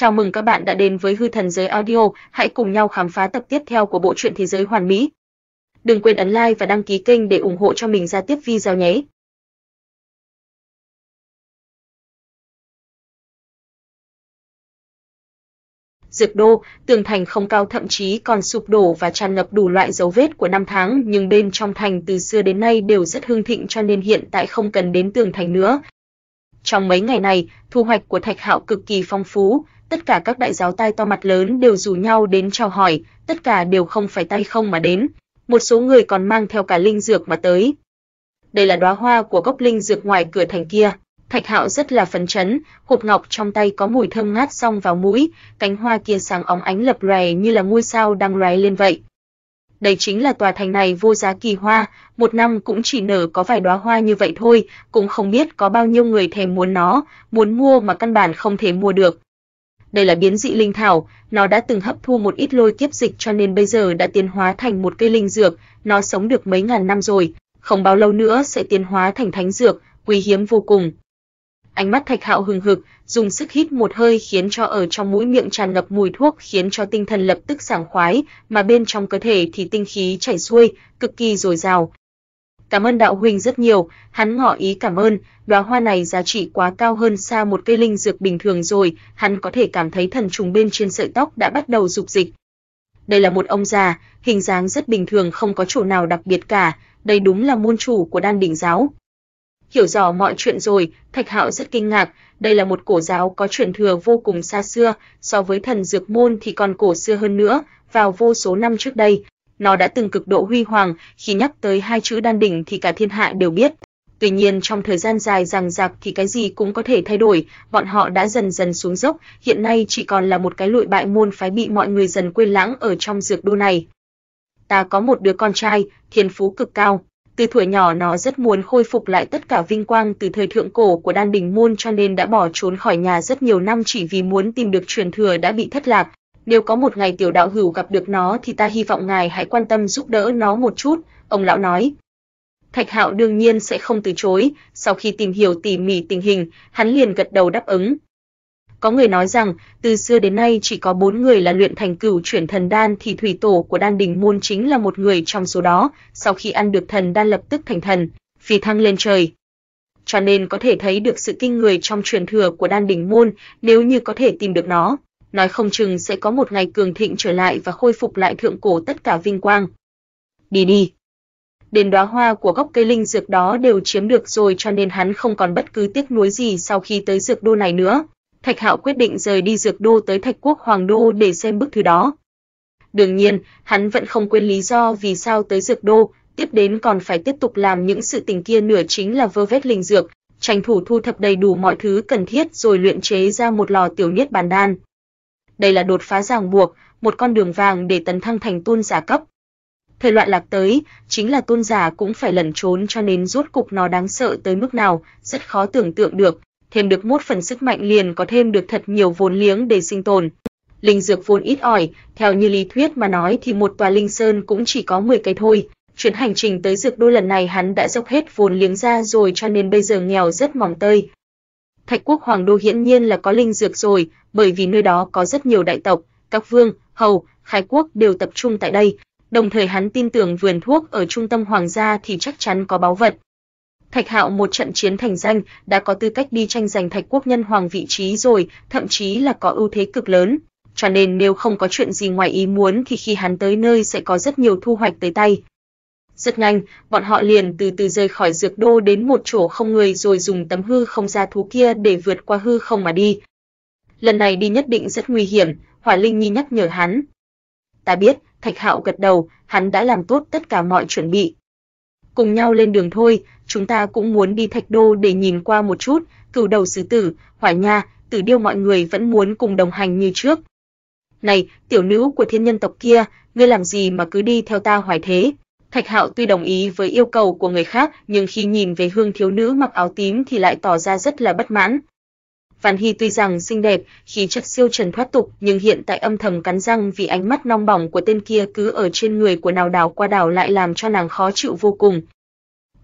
Chào mừng các bạn đã đến với Hư Thần Giới Audio, hãy cùng nhau khám phá tập tiếp theo của bộ truyện Thế Giới Hoàn Mỹ. Đừng quên ấn like và đăng ký kênh để ủng hộ cho mình ra tiếp video nhé. Dược đô, tường thành không cao thậm chí còn sụp đổ và tràn ngập đủ loại dấu vết của năm tháng, nhưng bên trong thành từ xưa đến nay đều rất hưng thịnh cho nên hiện tại không cần đến tường thành nữa. Trong mấy ngày này, thu hoạch của Thạch Hạo cực kỳ phong phú, tất cả các đại giáo tai to mặt lớn đều rủ nhau đến chào hỏi, tất cả đều không phải tay không mà đến, một số người còn mang theo cả linh dược mà tới. Đây là đóa hoa của gốc linh dược ngoài cửa thành kia. Thạch Hạo rất là phấn chấn, hộp ngọc trong tay có mùi thơm ngát xông vào mũi, cánh hoa kia sáng óng ánh lập lòe như là ngôi sao đang lóe lên vậy. Đây chính là tòa thành này vô giá kỳ hoa, một năm cũng chỉ nở có vài đóa hoa như vậy thôi, cũng không biết có bao nhiêu người thèm muốn nó, muốn mua mà căn bản không thể mua được. Đây là biến dị linh thảo, nó đã từng hấp thu một ít lôi kiếp dịch cho nên bây giờ đã tiến hóa thành một cây linh dược, nó sống được mấy ngàn năm rồi, không bao lâu nữa sẽ tiến hóa thành thánh dược, quý hiếm vô cùng. Ánh mắt Thạch Hạo hừng hực, dùng sức hít một hơi khiến cho ở trong mũi miệng tràn ngập mùi thuốc khiến cho tinh thần lập tức sảng khoái, mà bên trong cơ thể thì tinh khí chảy xuôi, cực kỳ dồi dào, Cảm ơn đạo huynh rất nhiều, hắn ngỏ ý cảm ơn, đóa hoa này giá trị quá cao hơn xa một cây linh dược bình thường rồi, hắn có thể cảm thấy thần trùng bên trên sợi tóc đã bắt đầu dục dịch. Đây là một ông già, hình dáng rất bình thường không có chỗ nào đặc biệt cả, đây đúng là môn chủ của Đan đỉnh giáo. Hiểu rõ mọi chuyện rồi, Thạch Hạo rất kinh ngạc, đây là một cổ giáo có truyền thừa vô cùng xa xưa, so với thần dược môn thì còn cổ xưa hơn nữa, vào vô số năm trước đây, nó đã từng cực độ huy hoàng, khi nhắc tới hai chữ đan đỉnh thì cả thiên hạ đều biết. Tuy nhiên trong thời gian dài rằng rạc thì cái gì cũng có thể thay đổi, bọn họ đã dần dần xuống dốc, hiện nay chỉ còn là một cái lụi bại môn phái bị mọi người dần quên lãng ở trong dược đô này. Ta có một đứa con trai, thiên phú cực cao. Từ tuổi nhỏ nó rất muốn khôi phục lại tất cả vinh quang từ thời thượng cổ của đan đỉnh môn cho nên đã bỏ trốn khỏi nhà rất nhiều năm chỉ vì muốn tìm được truyền thừa đã bị thất lạc, nếu có một ngày tiểu đạo hữu gặp được nó thì ta hy vọng ngài hãy quan tâm giúp đỡ nó một chút, ông lão nói. Thạch Hạo đương nhiên sẽ không từ chối, sau khi tìm hiểu tỉ mỉ tình hình, hắn liền gật đầu đáp ứng. Có người nói rằng, từ xưa đến nay chỉ có bốn người là luyện thành cửu chuyển thần đan thì thủy tổ của đan Đỉnh môn chính là một người trong số đó, sau khi ăn được thần đan lập tức thành thần, phi thăng lên trời. Cho nên có thể thấy được sự kinh người trong truyền thừa của đan Đỉnh môn nếu như có thể tìm được nó nói không chừng sẽ có một ngày cường thịnh trở lại và khôi phục lại thượng cổ tất cả vinh quang. Đi đi. Đền đóa hoa của gốc cây linh dược đó đều chiếm được rồi cho nên hắn không còn bất cứ tiếc nuối gì sau khi tới dược đô này nữa. Thạch Hạo quyết định rời đi dược đô tới Thạch Quốc Hoàng đô để xem bức thứ đó. Đương nhiên, hắn vẫn không quên lý do vì sao tới dược đô, tiếp đến còn phải tiếp tục làm những sự tình kia nửa chính là vơ vét linh dược, tranh thủ thu thập đầy đủ mọi thứ cần thiết rồi luyện chế ra một lò tiểu nhất bàn đan đây là đột phá ràng buộc, một con đường vàng để tấn thăng thành tôn giả cấp. Thời loạn lạc tới, chính là tôn giả cũng phải lẩn trốn cho nên rốt cục nó đáng sợ tới mức nào, rất khó tưởng tượng được, thêm được một phần sức mạnh liền có thêm được thật nhiều vốn liếng để sinh tồn. Linh dược vốn ít ỏi, theo như lý thuyết mà nói thì một tòa linh sơn cũng chỉ có 10 cây thôi. Chuyến hành trình tới dược đô lần này hắn đã dốc hết vốn liếng ra rồi cho nên bây giờ nghèo rất mỏng tơi, Thạch quốc hoàng đô hiển nhiên là có linh dược rồi, bởi vì nơi đó có rất nhiều đại tộc, các vương, hầu, khai quốc đều tập trung tại đây, đồng thời hắn tin tưởng vườn thuốc ở trung tâm hoàng gia thì chắc chắn có báu vật. Thạch Hạo một trận chiến thành danh, đã có tư cách đi tranh giành Thạch quốc nhân hoàng vị trí rồi, thậm chí là có ưu thế cực lớn, cho nên nếu không có chuyện gì ngoài ý muốn thì khi hắn tới nơi sẽ có rất nhiều thu hoạch tới tay, rất nhanh, bọn họ liền từ từ rời khỏi dược đô đến một chỗ không người rồi dùng tấm hư không ra thú kia để vượt qua hư không mà đi. Lần này đi nhất định rất nguy hiểm, Hỏa Linh Nhi nhắc nhở hắn. Ta biết, Thạch Hạo gật đầu, hắn đã làm tốt tất cả mọi chuẩn bị. Cùng nhau lên đường thôi, chúng ta cũng muốn đi Thạch Đô để nhìn qua một chút, cửu đầu sứ tử, hỏa nha, tử điêu mọi người vẫn muốn cùng đồng hành như trước. Này, tiểu nữ của thiên nhân tộc kia, ngươi làm gì mà cứ đi theo ta hoài thế? Thạch Hạo tuy đồng ý với yêu cầu của người khác, nhưng khi nhìn về Hương thiếu nữ mặc áo tím thì lại tỏ ra rất là bất mãn. Phan Hy tuy rằng xinh đẹp, khí chất siêu trần thoát tục, nhưng hiện tại âm thầm cắn răng vì ánh mắt nong bỏng của tên kia cứ ở trên người của nào đào qua đảo lại làm cho nàng khó chịu vô cùng.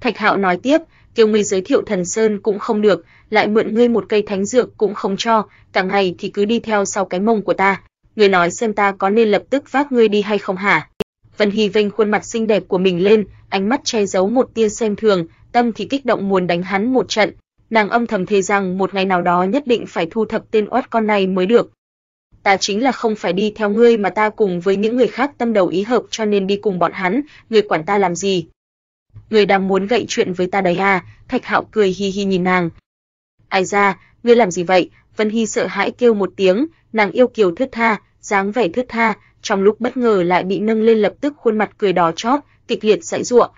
Thạch Hạo nói tiếp, kêu ngươi giới thiệu thần sơn cũng không được, lại mượn ngươi một cây thánh dược cũng không cho, cả ngày thì cứ đi theo sau cái mông của ta. Ngươi nói xem ta có nên lập tức vác ngươi đi hay không hả? Vân Hy vênh khuôn mặt xinh đẹp của mình lên, ánh mắt che giấu một tia xem thường, tâm thì kích động muốn đánh hắn một trận. Nàng âm thầm thề rằng một ngày nào đó nhất định phải thu thập tên oát con này mới được. Ta chính là không phải đi theo ngươi mà ta cùng với những người khác tâm đầu ý hợp cho nên đi cùng bọn hắn, ngươi quản ta làm gì? Ngươi đang muốn gậy chuyện với ta đấy à? Thạch Hạo cười hi hi nhìn nàng. Ai ra, ngươi làm gì vậy? Vân Hy sợ hãi kêu một tiếng, nàng yêu kiều thướt tha, dáng vẻ thướt tha, trong lúc bất ngờ lại bị nâng lên lập tức khuôn mặt cười đỏ chót, kịch liệt giãy giụa.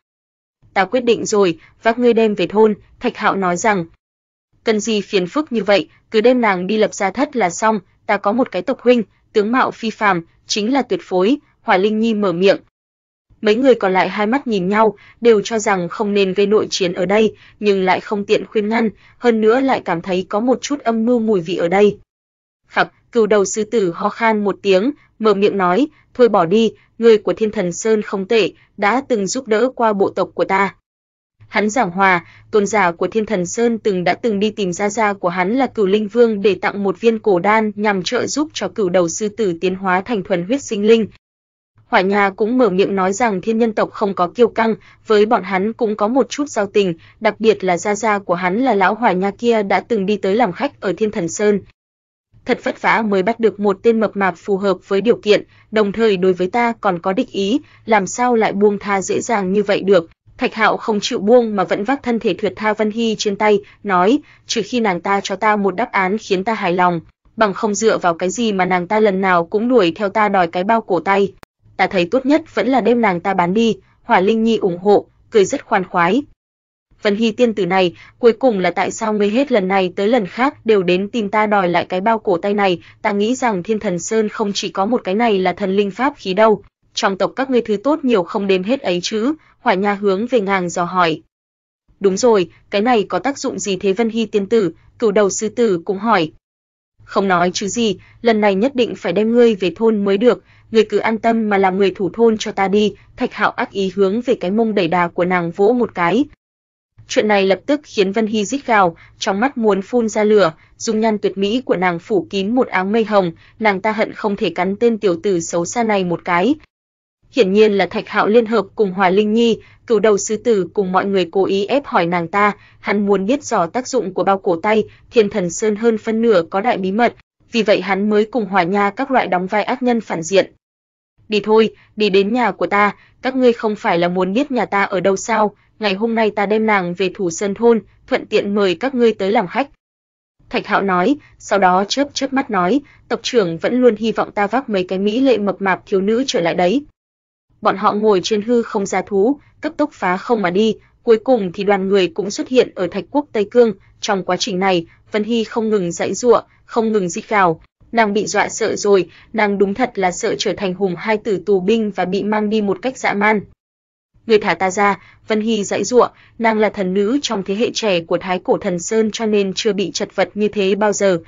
"Ta quyết định rồi, vác ngươi đem về thôn." Thạch Hạo nói rằng. "Cần gì phiền phức như vậy, cứ đem nàng đi lập gia thất là xong, ta có một cái tộc huynh, tướng mạo phi phàm, chính là tuyệt phối." Hỏa Linh Nhi mở miệng. Mấy người còn lại hai mắt nhìn nhau, đều cho rằng không nên gây nội chiến ở đây, nhưng lại không tiện khuyên ngăn, hơn nữa lại cảm thấy có một chút âm mưu mùi vị ở đây. Khập, cừu đầu sư tử ho khan một tiếng, mở miệng nói, thôi bỏ đi, người của Thiên Thần Sơn không tệ, đã từng giúp đỡ qua bộ tộc của ta. Hắn giảng hòa, tôn giả của Thiên Thần Sơn từng đã từng đi tìm ra gia của hắn là Cửu Linh Vương để tặng một viên cổ đan nhằm trợ giúp cho cửu đầu sư tử tiến hóa thành thuần huyết sinh linh. Hỏa Nha cũng mở miệng nói rằng thiên nhân tộc không có kiêu căng, với bọn hắn cũng có một chút giao tình, đặc biệt là gia gia của hắn là lão Hỏa Nha kia đã từng đi tới làm khách ở Thiên Thần Sơn thật vất vả mới bắt được một tên mập mạp phù hợp với điều kiện, đồng thời đối với ta còn có địch ý, làm sao lại buông tha dễ dàng như vậy được. Thạch Hạo không chịu buông mà vẫn vác thân thể thuyệt tha Vân Hi trên tay, nói, trừ khi nàng ta cho ta một đáp án khiến ta hài lòng, bằng không dựa vào cái gì mà nàng ta lần nào cũng đuổi theo ta đòi cái bao cổ tay. Ta thấy tốt nhất vẫn là đem nàng ta bán đi, Hỏa Linh Nhi ủng hộ, cười rất khoan khoái. Vân Hy tiên tử này, cuối cùng là tại sao ngươi hết lần này tới lần khác đều đến tìm ta đòi lại cái bao cổ tay này, ta nghĩ rằng Thiên Thần Sơn không chỉ có một cái này là thần linh pháp khí đâu, trong tộc các ngươi thứ tốt nhiều không đếm hết ấy chứ?" Hỏa Nha hướng về ngang dò hỏi. "Đúng rồi, cái này có tác dụng gì thế Vân Hy tiên tử?" Cửu Đầu sư tử cũng hỏi. "Không nói chứ gì, lần này nhất định phải đem ngươi về thôn mới được." ngươi cứ an tâm mà làm người thủ thôn cho ta đi." Thạch Hạo ác ý hướng về cái mông đầy đà của nàng vỗ một cái, Chuyện này lập tức khiến Vân Hy rít gào, trong mắt muốn phun ra lửa, dung nhan tuyệt mỹ của nàng phủ kín một áng mây hồng, nàng ta hận không thể cắn tên tiểu tử xấu xa này một cái. Hiển nhiên là Thạch Hạo liên hợp cùng Hòa Linh Nhi, cửu đầu sư tử cùng mọi người cố ý ép hỏi nàng ta, hắn muốn biết rõ tác dụng của bao cổ tay, Thiên Thần Sơn hơn phân nửa có đại bí mật, vì vậy hắn mới cùng Hòa Nha các loại đóng vai ác nhân phản diện đi thôi, đi đến nhà của ta, các ngươi không phải là muốn biết nhà ta ở đâu sao, ngày hôm nay ta đem nàng về thủ sơn thôn, thuận tiện mời các ngươi tới làm khách. Thạch Hạo nói, sau đó chớp chớp mắt nói, tộc trưởng vẫn luôn hy vọng ta vác mấy cái mỹ lệ mập mạp thiếu nữ trở lại đấy. Bọn họ ngồi trên hư không gia thú, cấp tốc phá không mà đi, cuối cùng thì đoàn người cũng xuất hiện ở Thạch Quốc Tây Cương, trong quá trình này, Vân Hi không ngừng dãy giụa, không ngừng rít gào, Nàng bị dọa sợ rồi, nàng đúng thật là sợ trở thành hùng hai tử tù binh và bị mang đi một cách dã man. Người thả ta ra, Vân Hy dãy giụa, nàng là thần nữ trong thế hệ trẻ của Thái Cổ Thần Sơn cho nên chưa bị chật vật như thế bao giờ.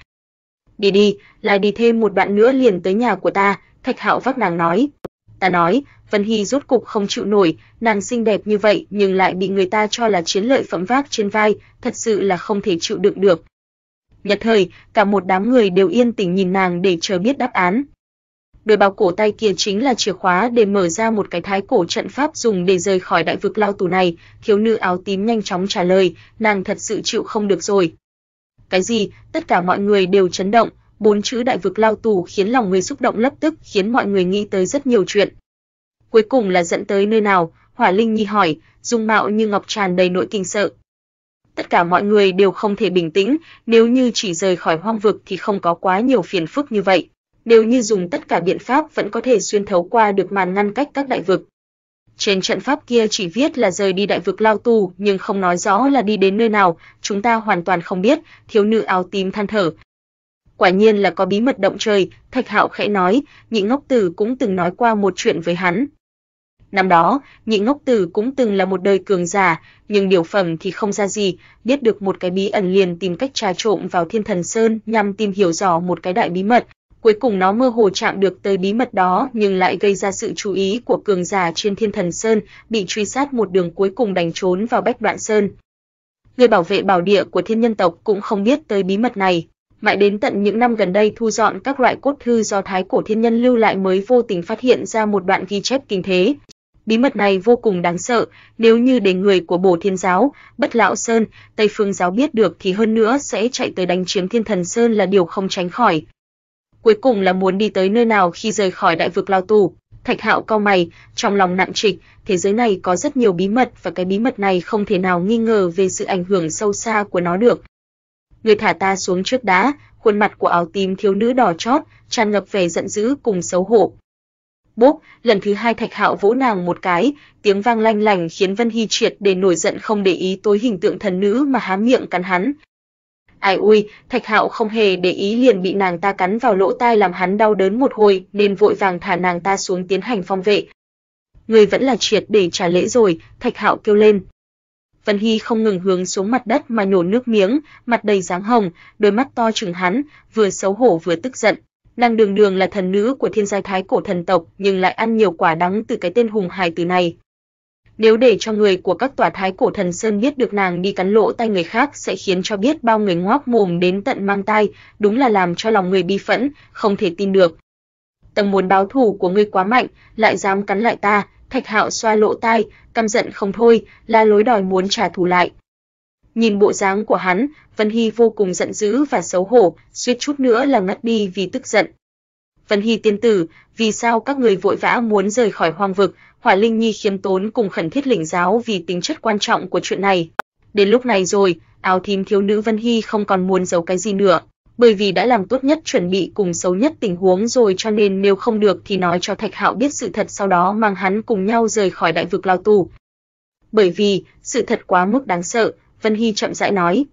Đi đi, lại đi thêm một đoạn nữa liền tới nhà của ta, Thạch Hạo vác nàng nói. Ta nói, Vân Hy rốt cục không chịu nổi, nàng xinh đẹp như vậy nhưng lại bị người ta cho là chiến lợi phẩm vác trên vai, thật sự là không thể chịu đựng được. Nhật thời, cả một đám người đều yên tĩnh nhìn nàng để chờ biết đáp án. Đôi bao cổ tay kia chính là chìa khóa để mở ra một cái thái cổ trận pháp dùng để rời khỏi đại vực lao tù này, thiếu nữ áo tím nhanh chóng trả lời, nàng thật sự chịu không được rồi. Cái gì? Tất cả mọi người đều chấn động, bốn chữ đại vực lao tù khiến lòng người xúc động lập tức, khiến mọi người nghĩ tới rất nhiều chuyện. Cuối cùng là dẫn tới nơi nào? Hỏa Linh Nhi hỏi, dung mạo như ngọc tràn đầy nỗi kinh sợ, Tất cả mọi người đều không thể bình tĩnh, nếu như chỉ rời khỏi hoang vực thì không có quá nhiều phiền phức như vậy. Nếu như dùng tất cả biện pháp vẫn có thể xuyên thấu qua được màn ngăn cách các đại vực. Trên trận pháp kia chỉ viết là rời đi đại vực lao tù, nhưng không nói rõ là đi đến nơi nào, chúng ta hoàn toàn không biết, thiếu nữ áo tím than thở. Quả nhiên là có bí mật động trời, Thạch Hạo khẽ nói, những ngốc tử cũng từng nói qua một chuyện với hắn, Năm đó, Nhị Ngốc Tử cũng từng là một đời cường giả, nhưng điều phẩm thì không ra gì, biết được một cái bí ẩn liền tìm cách trà trộn vào Thiên Thần Sơn nhằm tìm hiểu rõ một cái đại bí mật. Cuối cùng nó mơ hồ chạm được tới bí mật đó nhưng lại gây ra sự chú ý của cường giả trên Thiên Thần Sơn, bị truy sát một đường cuối cùng đánh trốn vào Bách Đoạn Sơn. Người bảo vệ bảo địa của thiên nhân tộc cũng không biết tới bí mật này, mãi đến tận những năm gần đây thu dọn các loại cốt thư do thái cổ thiên nhân lưu lại mới vô tình phát hiện ra một đoạn ghi chép kinh thế, Bí mật này vô cùng đáng sợ, nếu như để người của Bổ Thiên giáo, Bất Lão Sơn, Tây Phương giáo biết được thì hơn nữa sẽ chạy tới đánh chiếm Thiên Thần Sơn là điều không tránh khỏi. Cuối cùng là muốn đi tới nơi nào khi rời khỏi đại vực lao tù, Thạch Hạo cau mày, trong lòng nặng trịch, thế giới này có rất nhiều bí mật và cái bí mật này không thể nào nghi ngờ về sự ảnh hưởng sâu xa của nó được. Người thả ta xuống trước đá, khuôn mặt của áo tím thiếu nữ đỏ chót, tràn ngập vẻ giận dữ cùng xấu hổ, bốp, lần thứ hai Thạch Hạo vỗ nàng một cái, tiếng vang lanh lảnh khiến Vân Hy triệt để nổi giận không để ý tối hình tượng thần nữ mà há miệng cắn hắn. Ai ui, Thạch Hạo không hề để ý liền bị nàng ta cắn vào lỗ tai làm hắn đau đớn một hồi, nên vội vàng thả nàng ta xuống tiến hành phong vệ. Người vẫn là triệt để trả lễ rồi, Thạch Hạo kêu lên. Vân Hy không ngừng hướng xuống mặt đất mà nhổ nước miếng, mặt đầy dáng hồng, đôi mắt to trừng hắn, vừa xấu hổ vừa tức giận. Nàng đường đường là thần nữ của thiên giai thái cổ thần tộc, nhưng lại ăn nhiều quả đắng từ cái tên hùng hài từ này. Nếu để cho người của các tòa thái cổ thần sơn biết được nàng đi cắn lỗ tay người khác sẽ khiến cho biết bao người ngoác mồm đến tận mang tai, đúng là làm cho lòng người bi phẫn, không thể tin được. Tầng muốn báo thù của ngươi quá mạnh, lại dám cắn lại ta, Thạch Hạo xoa lỗ tai, căm giận không thôi, la lối đòi muốn trả thù lại. Nhìn bộ dáng của hắn, Vân Hy vô cùng giận dữ và xấu hổ, suýt chút nữa là ngất đi vì tức giận. Vân Hy tiên tử, vì sao các người vội vã muốn rời khỏi hoang vực? Hỏa Linh Nhi khiêm tốn cùng khẩn thiết lĩnh giáo vì tính chất quan trọng của chuyện này. Đến lúc này rồi, áo thím thiếu nữ Vân Hy không còn muốn giấu cái gì nữa, bởi vì đã làm tốt nhất chuẩn bị cùng xấu nhất tình huống rồi cho nên nếu không được thì nói cho Thạch Hạo biết sự thật sau đó mang hắn cùng nhau rời khỏi đại vực lao tù. Bởi vì, sự thật quá mức đáng sợ, Vân Hy chậm rãi nói.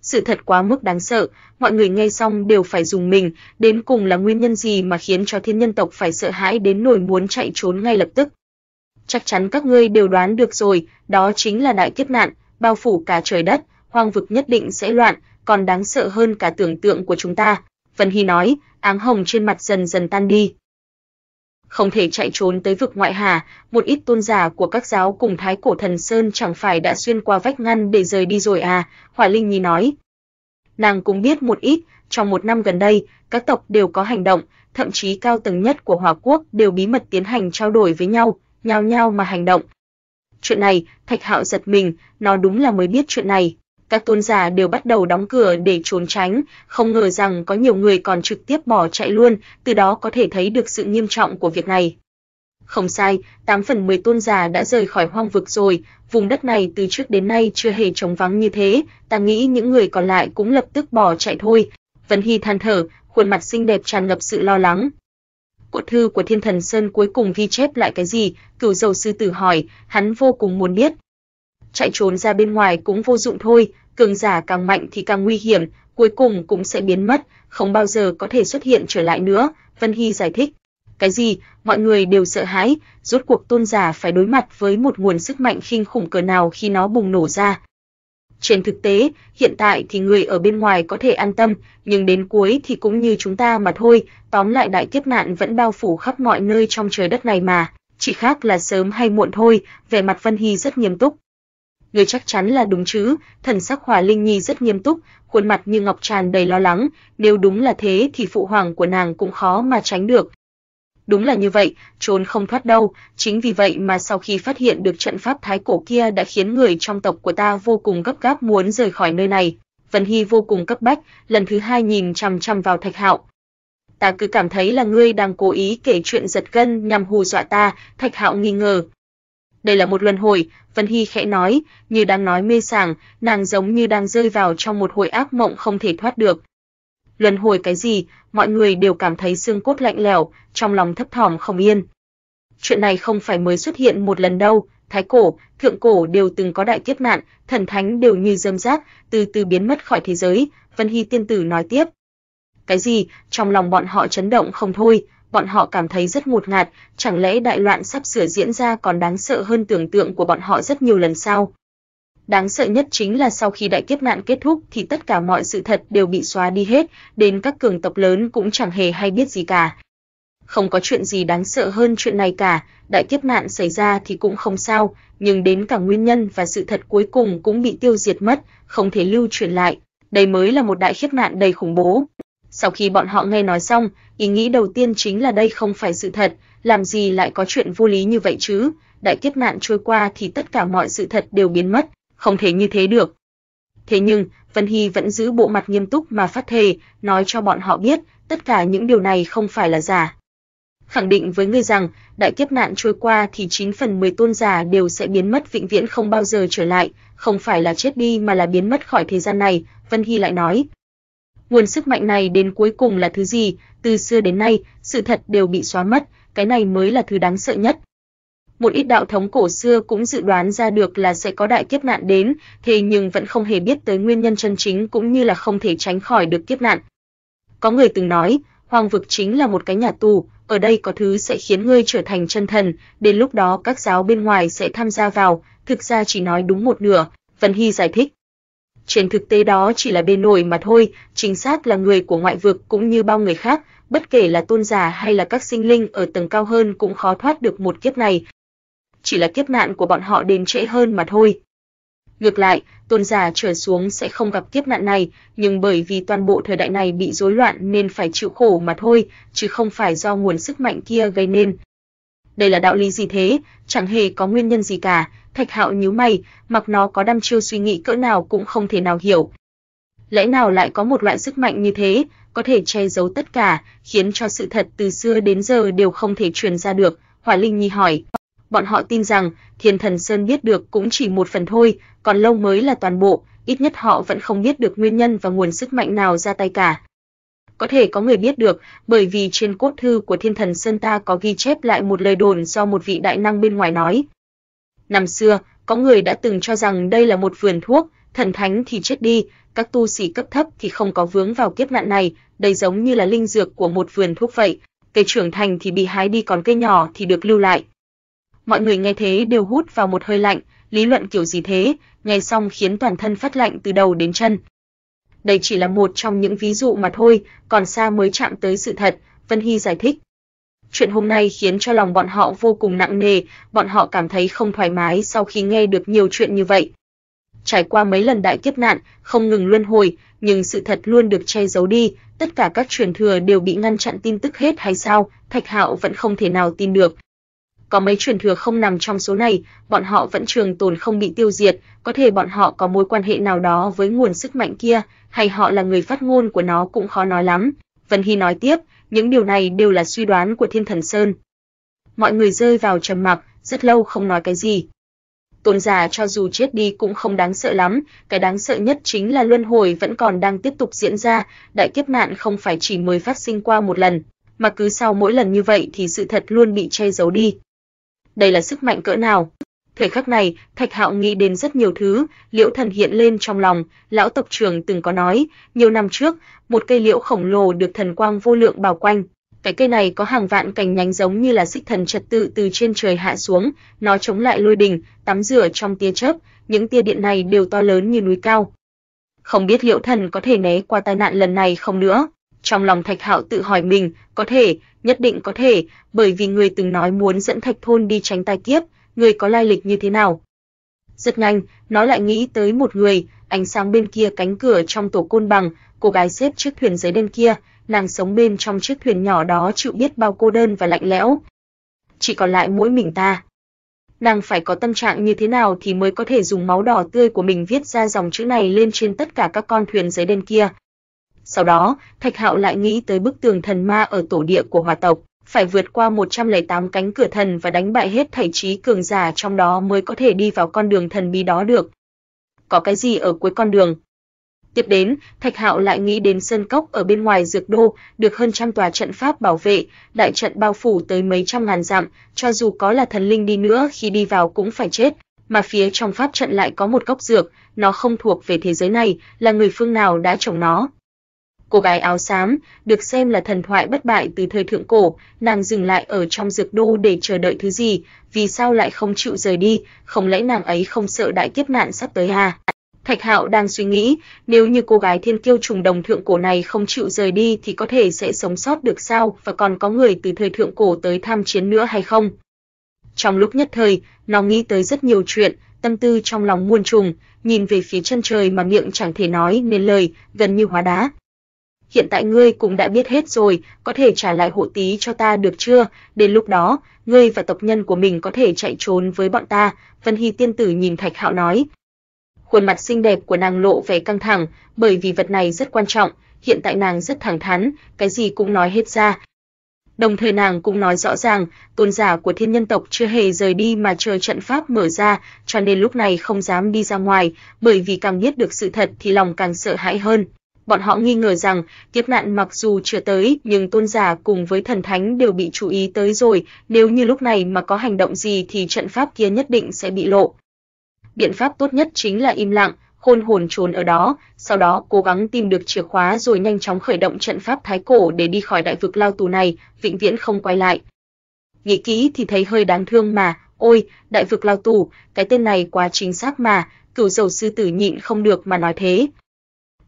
Sự thật quá mức đáng sợ, mọi người nghe xong đều phải dùng mình, đến cùng là nguyên nhân gì mà khiến cho thiên nhân tộc phải sợ hãi đến nỗi muốn chạy trốn ngay lập tức. Chắc chắn các ngươi đều đoán được rồi, đó chính là đại kiếp nạn, bao phủ cả trời đất, hoang vực nhất định sẽ loạn, còn đáng sợ hơn cả tưởng tượng của chúng ta. Vân Hy nói, áng hồng trên mặt dần dần tan đi không thể chạy trốn tới vực ngoại hà, một ít tôn giả của các giáo cùng Thái Cổ Thần Sơn chẳng phải đã xuyên qua vách ngăn để rời đi rồi à, Hỏa Linh Nhi nói. Nàng cũng biết một ít, trong một năm gần đây, các tộc đều có hành động, thậm chí cao tầng nhất của Hòa Quốc đều bí mật tiến hành trao đổi với nhau, nhao nhao mà hành động. Chuyện này, Thạch Hạo giật mình, nó đúng là mới biết chuyện này các tôn giả đều bắt đầu đóng cửa để trốn tránh, không ngờ rằng có nhiều người còn trực tiếp bỏ chạy luôn, từ đó có thể thấy được sự nghiêm trọng của việc này. Không sai, 8 phần 10 tôn giả đã rời khỏi hoang vực rồi, vùng đất này từ trước đến nay chưa hề trống vắng như thế, ta nghĩ những người còn lại cũng lập tức bỏ chạy thôi. Vân Hy than thở, khuôn mặt xinh đẹp tràn ngập sự lo lắng. Cổ thư của Thiên Thần Sơn cuối cùng ghi chép lại cái gì? Cửu Dầu sư tử hỏi, hắn vô cùng muốn biết, chạy trốn ra bên ngoài cũng vô dụng thôi, cường giả càng mạnh thì càng nguy hiểm, cuối cùng cũng sẽ biến mất, không bao giờ có thể xuất hiện trở lại nữa, Vân Hy giải thích. Cái gì? Mọi người đều sợ hãi, rốt cuộc tôn giả phải đối mặt với một nguồn sức mạnh khinh khủng cỡ nào khi nó bùng nổ ra. Trên thực tế, hiện tại thì người ở bên ngoài có thể an tâm, nhưng đến cuối thì cũng như chúng ta mà thôi, tóm lại đại kiếp nạn vẫn bao phủ khắp mọi nơi trong trời đất này mà, chỉ khác là sớm hay muộn thôi, vẻ mặt Vân Hy rất nghiêm túc người chắc chắn là đúng chứ, thần sắc Hòa Linh Nhi rất nghiêm túc, khuôn mặt như ngọc tràn đầy lo lắng, nếu đúng là thế thì phụ hoàng của nàng cũng khó mà tránh được. Đúng là như vậy, trốn không thoát đâu, chính vì vậy mà sau khi phát hiện được trận pháp thái cổ kia đã khiến người trong tộc của ta vô cùng gấp gáp muốn rời khỏi nơi này. Vân Hy vô cùng cấp bách, lần thứ hai nhìn chằm chằm vào Thạch Hạo. Ta cứ cảm thấy là ngươi đang cố ý kể chuyện giật gân nhằm hù dọa ta, Thạch Hạo nghi ngờ, đây là một luân hồi, Vân Hy khẽ nói, như đang nói mê sảng, nàng giống như đang rơi vào trong một hồi ác mộng không thể thoát được. Luân hồi cái gì, mọi người đều cảm thấy xương cốt lạnh lẽo, trong lòng thấp thỏm không yên. Chuyện này không phải mới xuất hiện một lần đâu, thái cổ, thượng cổ đều từng có đại kiếp nạn, thần thánh đều như dâm rác, từ từ biến mất khỏi thế giới, Vân Hy tiên tử nói tiếp. Cái gì? Trong lòng bọn họ chấn động không thôi, bọn họ cảm thấy rất ngột ngạt, chẳng lẽ đại loạn sắp sửa diễn ra còn đáng sợ hơn tưởng tượng của bọn họ rất nhiều lần sau. Đáng sợ nhất chính là sau khi đại kiếp nạn kết thúc thì tất cả mọi sự thật đều bị xóa đi hết, đến các cường tộc lớn cũng chẳng hề hay biết gì cả. Không có chuyện gì đáng sợ hơn chuyện này cả, đại kiếp nạn xảy ra thì cũng không sao, nhưng đến cả nguyên nhân và sự thật cuối cùng cũng bị tiêu diệt mất, không thể lưu truyền lại, đây mới là một đại kiếp nạn đầy khủng bố. Sau khi bọn họ nghe nói xong, ý nghĩ đầu tiên chính là đây không phải sự thật, làm gì lại có chuyện vô lý như vậy chứ? Đại kiếp nạn trôi qua thì tất cả mọi sự thật đều biến mất, không thể như thế được. Thế nhưng, Vân Hy vẫn giữ bộ mặt nghiêm túc mà phát thề, nói cho bọn họ biết, tất cả những điều này không phải là giả. Khẳng định với ngươi rằng, đại kiếp nạn trôi qua thì 9 phần 10 tôn giả đều sẽ biến mất vĩnh viễn không bao giờ trở lại, không phải là chết đi mà là biến mất khỏi thế gian này, Vân Hy lại nói, nguồn sức mạnh này đến cuối cùng là thứ gì, từ xưa đến nay, sự thật đều bị xóa mất, cái này mới là thứ đáng sợ nhất. Một ít đạo thống cổ xưa cũng dự đoán ra được là sẽ có đại kiếp nạn đến, thế nhưng vẫn không hề biết tới nguyên nhân chân chính cũng như là không thể tránh khỏi được kiếp nạn. Có người từng nói, hoàng vực chính là một cái nhà tù, ở đây có thứ sẽ khiến ngươi trở thành chân thần, đến lúc đó các giáo bên ngoài sẽ tham gia vào, thực ra chỉ nói đúng một nửa, Vân Hy giải thích trên thực tế đó chỉ là bề nổi mà thôi, chính xác là người của ngoại vực cũng như bao người khác, bất kể là tôn giả hay là các sinh linh ở tầng cao hơn cũng khó thoát được một kiếp này. Chỉ là kiếp nạn của bọn họ đến trễ hơn mà thôi. Ngược lại, tôn giả trở xuống sẽ không gặp kiếp nạn này, nhưng bởi vì toàn bộ thời đại này bị rối loạn nên phải chịu khổ mà thôi, chứ không phải do nguồn sức mạnh kia gây nên đây là đạo lý gì thế, chẳng hề có nguyên nhân gì cả, Thạch Hạo nhíu mày, mặc nó có đăm chiêu suy nghĩ cỡ nào cũng không thể nào hiểu. Lẽ nào lại có một loại sức mạnh như thế, có thể che giấu tất cả, khiến cho sự thật từ xưa đến giờ đều không thể truyền ra được, Hỏa Linh Nhi hỏi. Bọn họ tin rằng, Thiên Thần Sơn biết được cũng chỉ một phần thôi, còn lâu mới là toàn bộ, ít nhất họ vẫn không biết được nguyên nhân và nguồn sức mạnh nào ra tay cả có thể có người biết được, bởi vì trên cốt thư của thiên thần Sơn ta có ghi chép lại một lời đồn do một vị đại năng bên ngoài nói. Năm xưa, có người đã từng cho rằng đây là một vườn thuốc, thần thánh thì chết đi, các tu sĩ cấp thấp thì không có vướng vào kiếp nạn này, đây giống như là linh dược của một vườn thuốc vậy, cây trưởng thành thì bị hái đi còn cây nhỏ thì được lưu lại. Mọi người nghe thế đều hút vào một hơi lạnh, lý luận kiểu gì thế, nghe xong khiến toàn thân phát lạnh từ đầu đến chân đây chỉ là một trong những ví dụ mà thôi, còn xa mới chạm tới sự thật, Vân Hy giải thích. Chuyện hôm nay khiến cho lòng bọn họ vô cùng nặng nề, bọn họ cảm thấy không thoải mái sau khi nghe được nhiều chuyện như vậy. Trải qua mấy lần đại kiếp nạn, không ngừng luân hồi, nhưng sự thật luôn được che giấu đi, tất cả các truyền thừa đều bị ngăn chặn tin tức hết hay sao? Thạch Hạo vẫn không thể nào tin được, có mấy truyền thừa không nằm trong số này, bọn họ vẫn trường tồn không bị tiêu diệt, có thể bọn họ có mối quan hệ nào đó với nguồn sức mạnh kia, hay họ là người phát ngôn của nó cũng khó nói lắm. Vân Hy nói tiếp, những điều này đều là suy đoán của Thiên Thần Sơn. Mọi người rơi vào trầm mặc, rất lâu không nói cái gì. Tôn giả cho dù chết đi cũng không đáng sợ lắm, cái đáng sợ nhất chính là luân hồi vẫn còn đang tiếp tục diễn ra, đại kiếp nạn không phải chỉ mới phát sinh qua một lần, mà cứ sau mỗi lần như vậy thì sự thật luôn bị che giấu đi đây là sức mạnh cỡ nào. Thời khắc này, Thạch Hạo nghĩ đến rất nhiều thứ, liễu thần hiện lên trong lòng, lão tộc trưởng từng có nói, nhiều năm trước, một cây liễu khổng lồ được thần quang vô lượng bao quanh. Cái cây này có hàng vạn cành nhánh giống như là xích thần trật tự từ trên trời hạ xuống, nó chống lại lôi đình, tắm rửa trong tia chớp, những tia điện này đều to lớn như núi cao. Không biết Liễu Thần có thể né qua tai nạn lần này không nữa. Trong lòng Thạch Hạo tự hỏi mình, có thể, nhất định có thể, bởi vì người từng nói muốn dẫn Thạch thôn đi tránh tai kiếp, người có lai lịch như thế nào? Rất nhanh, nó lại nghĩ tới một người, ánh sáng bên kia cánh cửa trong tổ côn bằng, cô gái xếp chiếc thuyền giấy đen kia, nàng sống bên trong chiếc thuyền nhỏ đó chịu biết bao cô đơn và lạnh lẽo. Chỉ còn lại mỗi mình ta. Nàng phải có tâm trạng như thế nào thì mới có thể dùng máu đỏ tươi của mình viết ra dòng chữ này lên trên tất cả các con thuyền giấy đen kia, sau đó, Thạch Hạo lại nghĩ tới bức tường thần ma ở tổ địa của Hỏa tộc, phải vượt qua 108 cánh cửa thần và đánh bại hết thảy trí cường giả trong đó mới có thể đi vào con đường thần bí đó được. Có cái gì ở cuối con đường? Tiếp đến, Thạch Hạo lại nghĩ đến sân cốc ở bên ngoài Dược Đô, được hơn trăm tòa trận pháp bảo vệ, đại trận bao phủ tới mấy trăm ngàn dặm, cho dù có là thần linh đi nữa khi đi vào cũng phải chết, mà phía trong pháp trận lại có một cốc dược, nó không thuộc về thế giới này, là người phương nào đã trồng nó. Cô gái áo xám được xem là thần thoại bất bại từ thời thượng cổ, nàng dừng lại ở trong dược đô để chờ đợi thứ gì, vì sao lại không chịu rời đi, không lẽ nàng ấy không sợ đại kiếp nạn sắp tới à? Thạch Hạo đang suy nghĩ, nếu như cô gái thiên kiêu trùng đồng thượng cổ này không chịu rời đi thì có thể sẽ sống sót được sao và còn có người từ thời thượng cổ tới tham chiến nữa hay không. Trong lúc nhất thời, nó nghĩ tới rất nhiều chuyện, tâm tư trong lòng muôn trùng, nhìn về phía chân trời mà miệng chẳng thể nói nên lời, gần như hóa đá hiện tại ngươi cũng đã biết hết rồi, có thể trả lại hộ tí cho ta được chưa? Đến lúc đó, ngươi và tộc nhân của mình có thể chạy trốn với bọn ta." Vân Hy tiên tử nhìn Thạch Hạo nói. Khuôn mặt xinh đẹp của nàng lộ vẻ căng thẳng, bởi vì vật này rất quan trọng, hiện tại nàng rất thẳng thắn, cái gì cũng nói hết ra. Đồng thời nàng cũng nói rõ ràng, tôn giả của thiên nhân tộc chưa hề rời đi mà chờ trận pháp mở ra, cho nên lúc này không dám đi ra ngoài, bởi vì càng biết được sự thật thì lòng càng sợ hãi hơn bọn họ nghi ngờ rằng kiếp nạn mặc dù chưa tới nhưng tôn giả cùng với thần thánh đều bị chú ý tới rồi, nếu như lúc này mà có hành động gì thì trận pháp kia nhất định sẽ bị lộ. Biện pháp tốt nhất chính là im lặng, khôn hồn trốn ở đó, sau đó cố gắng tìm được chìa khóa rồi nhanh chóng khởi động trận pháp thái cổ để đi khỏi đại vực lao tù này, vĩnh viễn không quay lại. Nghĩ kỹ thì thấy hơi đáng thương mà, ôi, đại vực lao tù, cái tên này quá chính xác mà, cửu dầu sư tử nhịn không được mà nói thế.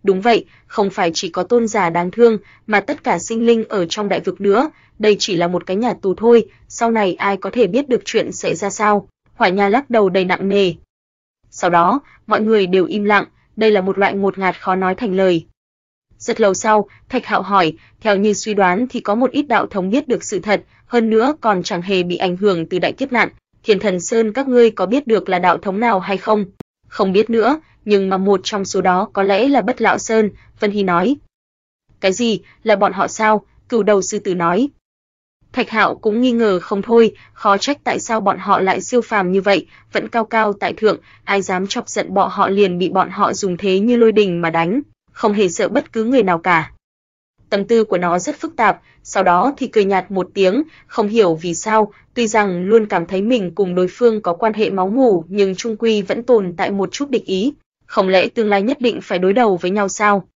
Đúng vậy, không phải chỉ có tôn giả đáng thương, mà tất cả sinh linh ở trong đại vực nữa, đây chỉ là một cái nhà tù thôi, sau này ai có thể biết được chuyện xảy ra sao? Hỏa Nha lắc đầu đầy nặng nề. Sau đó, mọi người đều im lặng, đây là một loại ngột ngạt khó nói thành lời. Rất lâu sau, Thạch Hạo hỏi, theo như suy đoán thì có một ít đạo thống biết được sự thật, hơn nữa còn chẳng hề bị ảnh hưởng từ đại kiếp nạn. Thiên Thần Sơn các ngươi có biết được là đạo thống nào hay không? Không biết nữa, nhưng mà một trong số đó có lẽ là Bất Lão Sơn, Vân Hy nói. Cái gì, là bọn họ sao? Cửu đầu sư tử nói. Thạch Hạo cũng nghi ngờ không thôi, khó trách tại sao bọn họ lại siêu phàm như vậy, vẫn cao cao tại thượng, ai dám chọc giận bọn họ liền bị bọn họ dùng thế như lôi đình mà đánh, không hề sợ bất cứ người nào cả tâm tư của nó rất phức tạp, sau đó thì cười nhạt một tiếng, không hiểu vì sao, tuy rằng luôn cảm thấy mình cùng đối phương có quan hệ máu mủ, nhưng trung quy vẫn tồn tại một chút địch ý, không lẽ tương lai nhất định phải đối đầu với nhau sao?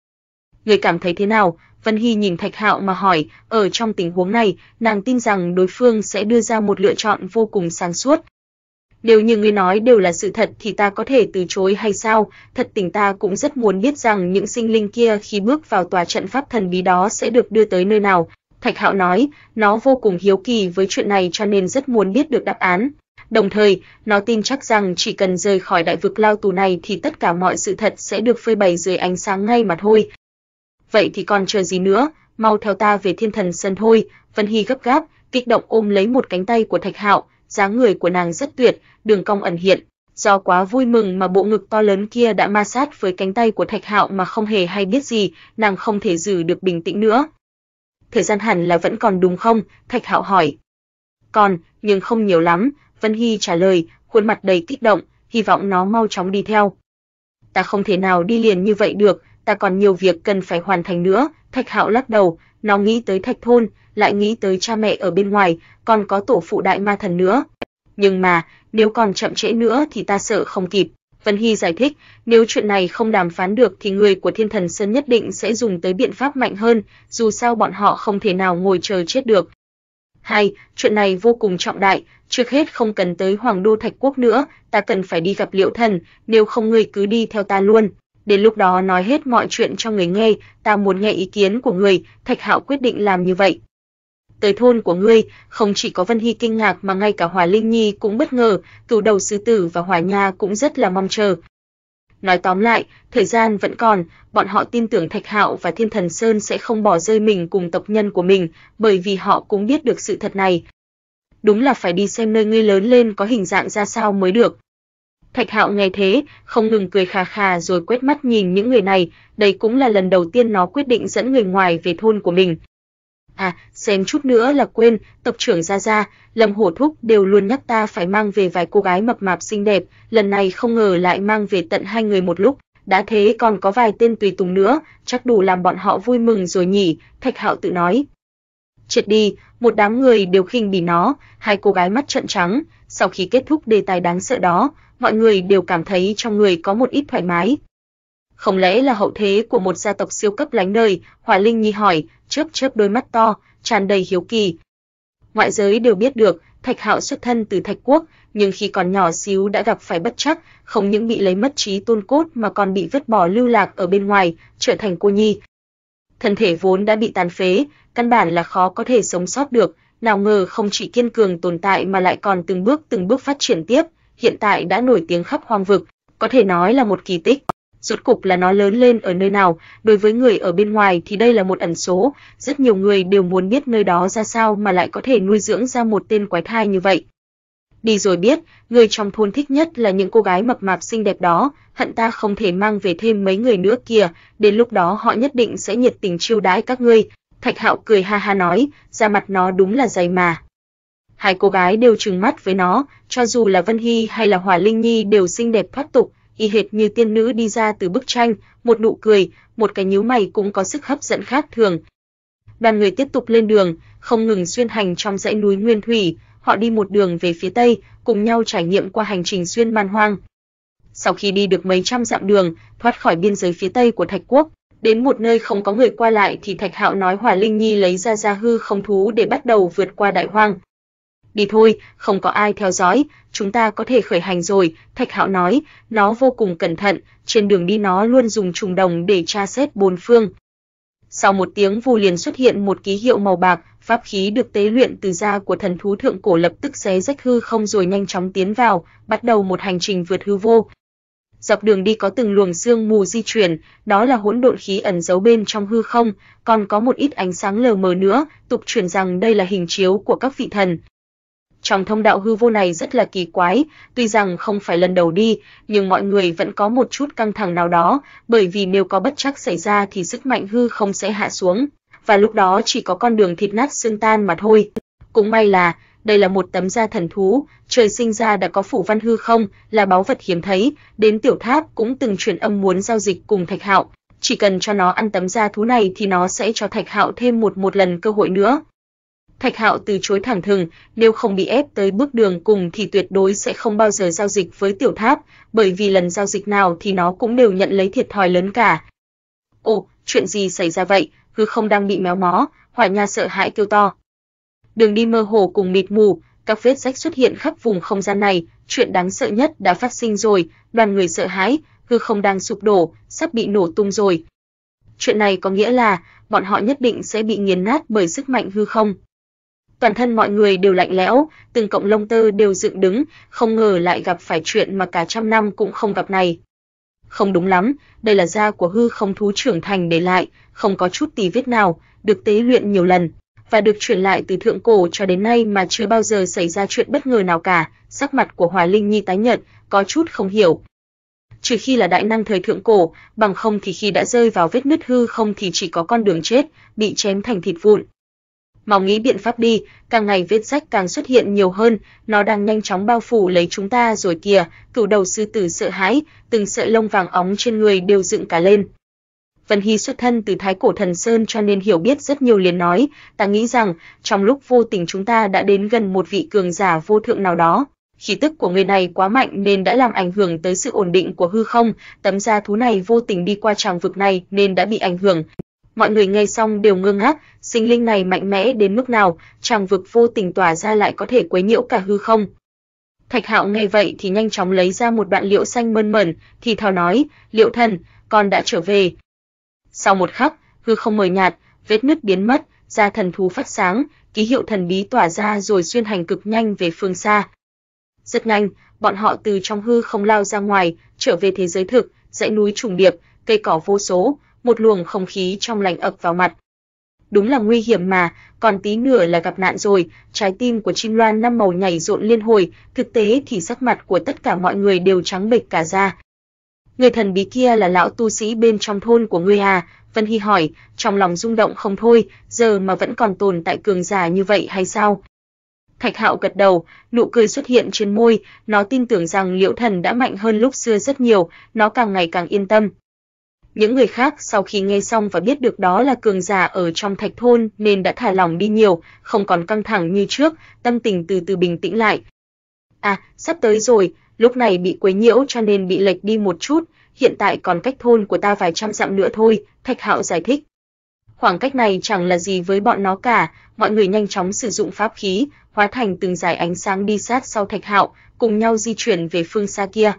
Người cảm thấy thế nào? Vân Hy nhìn Thạch Hạo mà hỏi, ở trong tình huống này, nàng tin rằng đối phương sẽ đưa ra một lựa chọn vô cùng sáng suốt, nếu như ngươi nói đều là sự thật thì ta có thể từ chối hay sao? Thật tình ta cũng rất muốn biết rằng những sinh linh kia khi bước vào tòa trận pháp thần bí đó sẽ được đưa tới nơi nào. Thạch Hạo nói, nó vô cùng hiếu kỳ với chuyện này cho nên rất muốn biết được đáp án. Đồng thời, nó tin chắc rằng chỉ cần rời khỏi đại vực lao tù này thì tất cả mọi sự thật sẽ được phơi bày dưới ánh sáng ngay mà thôi. Vậy thì còn chờ gì nữa, mau theo ta về thiên thần sân thôi, Vân Hy gấp gáp, kích động ôm lấy một cánh tay của Thạch Hạo, dáng người của nàng rất tuyệt, đường cong ẩn hiện, do quá vui mừng mà bộ ngực to lớn kia đã ma sát với cánh tay của Thạch Hạo mà không hề hay biết gì, nàng không thể giữ được bình tĩnh nữa. Thời gian hẳn là vẫn còn đúng không? Thạch Hạo hỏi. Còn, nhưng không nhiều lắm, Vân Hi trả lời, khuôn mặt đầy kích động, hy vọng nó mau chóng đi theo. Ta không thể nào đi liền như vậy được, ta còn nhiều việc cần phải hoàn thành nữa, Thạch Hạo lắc đầu, nó nghĩ tới Thạch thôn, lại nghĩ tới cha mẹ ở bên ngoài, còn có tổ phụ đại ma thần nữa. Nhưng mà, nếu còn chậm trễ nữa thì ta sợ không kịp. Vân Hy giải thích, nếu chuyện này không đàm phán được thì người của Thiên Thần Sơn nhất định sẽ dùng tới biện pháp mạnh hơn, dù sao bọn họ không thể nào ngồi chờ chết được. Hai, chuyện này vô cùng trọng đại, trước hết không cần tới Hoàng đô Thạch Quốc nữa, ta cần phải đi gặp liệu Thần, nếu không người cứ đi theo ta luôn. Đến lúc đó nói hết mọi chuyện cho người nghe, ta muốn nghe ý kiến của người, Thạch Hạo quyết định làm như vậy tới thôn của ngươi, không chỉ có Vân Hy kinh ngạc mà ngay cả Hòa Linh Nhi cũng bất ngờ, cửu đầu sư tử và Hòa Nha cũng rất là mong chờ. Nói tóm lại, thời gian vẫn còn, bọn họ tin tưởng Thạch Hạo và Thiên Thần Sơn sẽ không bỏ rơi mình cùng tộc nhân của mình, bởi vì họ cũng biết được sự thật này. Đúng là phải đi xem nơi ngươi lớn lên có hình dạng ra sao mới được. Thạch Hạo nghe thế, không ngừng cười khà khà rồi quét mắt nhìn những người này, đây cũng là lần đầu tiên nó quyết định dẫn người ngoài về thôn của mình. À, xem chút nữa là quên, tập trưởng Gia Gia, Lâm Hổ Thúc đều luôn nhắc ta phải mang về vài cô gái mập mạp xinh đẹp, lần này không ngờ lại mang về tận hai người một lúc, đã thế còn có vài tên tùy tùng nữa, chắc đủ làm bọn họ vui mừng rồi nhỉ, Thạch Hạo tự nói. Triệt đi, một đám người đều khinh bỉ nó, hai cô gái mắt trợn trắng, sau khi kết thúc đề tài đáng sợ đó, mọi người đều cảm thấy trong người có một ít thoải mái, không lẽ là hậu thế của một gia tộc siêu cấp lánh đời? Hỏa Linh Nhi hỏi, chớp chớp đôi mắt to, tràn đầy hiếu kỳ. Ngoại giới đều biết được, Thạch Hạo xuất thân từ Thạch Quốc, nhưng khi còn nhỏ xíu đã gặp phải bất trắc, không những bị lấy mất trí tôn cốt mà còn bị vứt bỏ lưu lạc ở bên ngoài, trở thành cô nhi. Thân thể vốn đã bị tàn phế, căn bản là khó có thể sống sót được, nào ngờ không chỉ kiên cường tồn tại mà lại còn từng bước từng bước phát triển tiếp, hiện tại đã nổi tiếng khắp hoang vực, có thể nói là một kỳ tích rốt cục là nó lớn lên ở nơi nào, đối với người ở bên ngoài thì đây là một ẩn số, rất nhiều người đều muốn biết nơi đó ra sao mà lại có thể nuôi dưỡng ra một tên quái thai như vậy. Đi rồi biết, người trong thôn thích nhất là những cô gái mập mạp xinh đẹp đó, hận ta không thể mang về thêm mấy người nữa kìa, đến lúc đó họ nhất định sẽ nhiệt tình chiêu đãi các ngươi." Thạch Hạo cười ha ha nói, da mặt nó đúng là dày mà. Hai cô gái đều trừng mắt với nó, cho dù là Vân Hy hay là Hòa Linh Nhi đều xinh đẹp thoát tục, y hệt như tiên nữ đi ra từ bức tranh, một nụ cười, một cái nhíu mày cũng có sức hấp dẫn khác thường. Đoàn người tiếp tục lên đường, không ngừng xuyên hành trong dãy núi Nguyên Thủy, họ đi một đường về phía tây, cùng nhau trải nghiệm qua hành trình xuyên man hoang. Sau khi đi được mấy trăm dặm đường, thoát khỏi biên giới phía tây của Thạch Quốc, đến một nơi không có người qua lại thì Thạch Hạo nói Hỏa Linh Nhi lấy ra gia hư không thú để bắt đầu vượt qua đại hoang. Đi thôi, không có ai theo dõi, chúng ta có thể khởi hành rồi, Thạch Hạo nói, nó vô cùng cẩn thận, trên đường đi nó luôn dùng trùng đồng để tra xét bốn phương. Sau một tiếng vù liền xuất hiện một ký hiệu màu bạc, pháp khí được tế luyện từ da của thần thú thượng cổ lập tức xé rách hư không rồi nhanh chóng tiến vào, bắt đầu một hành trình vượt hư vô. Dọc đường đi có từng luồng sương mù di chuyển, đó là hỗn độn khí ẩn giấu bên trong hư không, còn có một ít ánh sáng lờ mờ nữa, tục truyền rằng đây là hình chiếu của các vị thần. Trong thông đạo hư vô này rất là kỳ quái, tuy rằng không phải lần đầu đi, nhưng mọi người vẫn có một chút căng thẳng nào đó, bởi vì nếu có bất trắc xảy ra thì sức mạnh hư không sẽ hạ xuống, và lúc đó chỉ có con đường thịt nát xương tan mà thôi. Cũng may là đây là một tấm da thần thú, trời sinh ra đã có phủ văn hư không, là báu vật hiếm thấy, đến tiểu tháp cũng từng truyền âm muốn giao dịch cùng Thạch Hạo, chỉ cần cho nó ăn tấm da thú này thì nó sẽ cho Thạch Hạo thêm một một lần cơ hội nữa. Thạch Hạo từ chối thẳng thừng, nếu không bị ép tới bước đường cùng thì tuyệt đối sẽ không bao giờ giao dịch với Tiểu Tháp, bởi vì lần giao dịch nào thì nó cũng đều nhận lấy thiệt thòi lớn cả. Ồ, chuyện gì xảy ra vậy? Cứ không đang bị méo mó, Hỏa nhà sợ hãi kêu to. Đường đi mơ hồ cùng mịt mù, các vết rách xuất hiện khắp vùng không gian này, chuyện đáng sợ nhất đã phát sinh rồi, đoàn người sợ hãi, hư không đang sụp đổ, sắp bị nổ tung rồi. Chuyện này có nghĩa là bọn họ nhất định sẽ bị nghiền nát bởi sức mạnh hư không toàn thân mọi người đều lạnh lẽo, từng cộng lông tơ đều dựng đứng, không ngờ lại gặp phải chuyện mà cả trăm năm cũng không gặp này. Không đúng lắm, đây là da của hư không thú trưởng thành để lại, không có chút tì vết nào, được tế luyện nhiều lần và được truyền lại từ thượng cổ cho đến nay mà chưa bao giờ xảy ra chuyện bất ngờ nào cả, sắc mặt của Hoài Linh Nhi tái nhợt, có chút không hiểu. Trừ khi là đại năng thời thượng cổ, bằng không thì khi đã rơi vào vết nứt hư không thì chỉ có con đường chết, bị chém thành thịt vụn, mau nghĩ biện pháp đi, càng ngày vết rách càng xuất hiện nhiều hơn, nó đang nhanh chóng bao phủ lấy chúng ta rồi kìa, cửu đầu sư tử sợ hãi, từng sợi lông vàng óng trên người đều dựng cả lên. Vân Hy xuất thân từ Thái Cổ Thần Sơn cho nên hiểu biết rất nhiều liền nói, ta nghĩ rằng, trong lúc vô tình chúng ta đã đến gần một vị cường giả vô thượng nào đó. Khí tức của người này quá mạnh nên đã làm ảnh hưởng tới sự ổn định của hư không, tấm da thú này vô tình đi qua tràng vực này nên đã bị ảnh hưởng, Mọi người nghe xong đều ngơ ngác, sinh linh này mạnh mẽ đến mức nào, chẳng vực vô tình tỏa ra lại có thể quấy nhiễu cả hư không. Thạch Hạo nghe vậy thì nhanh chóng lấy ra một đoạn liễu xanh mơn mởn, thì thào nói, Liễu thần, con đã trở về." Sau một khắc, hư không mờ nhạt, vết nứt biến mất, ra thần thú phát sáng, ký hiệu thần bí tỏa ra rồi xuyên hành cực nhanh về phương xa. Rất nhanh, bọn họ từ trong hư không lao ra ngoài, trở về thế giới thực, dãy núi trùng điệp, cây cỏ vô số, một luồng không khí trong lành ập vào mặt. Đúng là nguy hiểm mà, còn tí nữa là gặp nạn rồi, trái tim của chim loan năm màu nhảy rộn liên hồi, thực tế thì sắc mặt của tất cả mọi người đều trắng bệch cả da. Người thần bí kia là lão tu sĩ bên trong thôn của ngươi à? Vân Hi hỏi, trong lòng rung động không thôi, giờ mà vẫn còn tồn tại cường giả như vậy hay sao? Thạch Hạo gật đầu, nụ cười xuất hiện trên môi, nó tin tưởng rằng Liễu Thần đã mạnh hơn lúc xưa rất nhiều, nó càng ngày càng yên tâm. Những người khác sau khi nghe xong và biết được đó là cường giả ở trong thạch thôn nên đã thả lòng đi nhiều, không còn căng thẳng như trước, tâm tình từ từ bình tĩnh lại. À, sắp tới rồi, lúc này bị quấy nhiễu cho nên bị lệch đi một chút, hiện tại còn cách thôn của ta vài trăm dặm nữa thôi, Thạch Hạo giải thích. Khoảng cách này chẳng là gì với bọn nó cả, mọi người nhanh chóng sử dụng pháp khí, hóa thành từng dải ánh sáng đi sát sau Thạch Hạo, cùng nhau di chuyển về phương xa kia.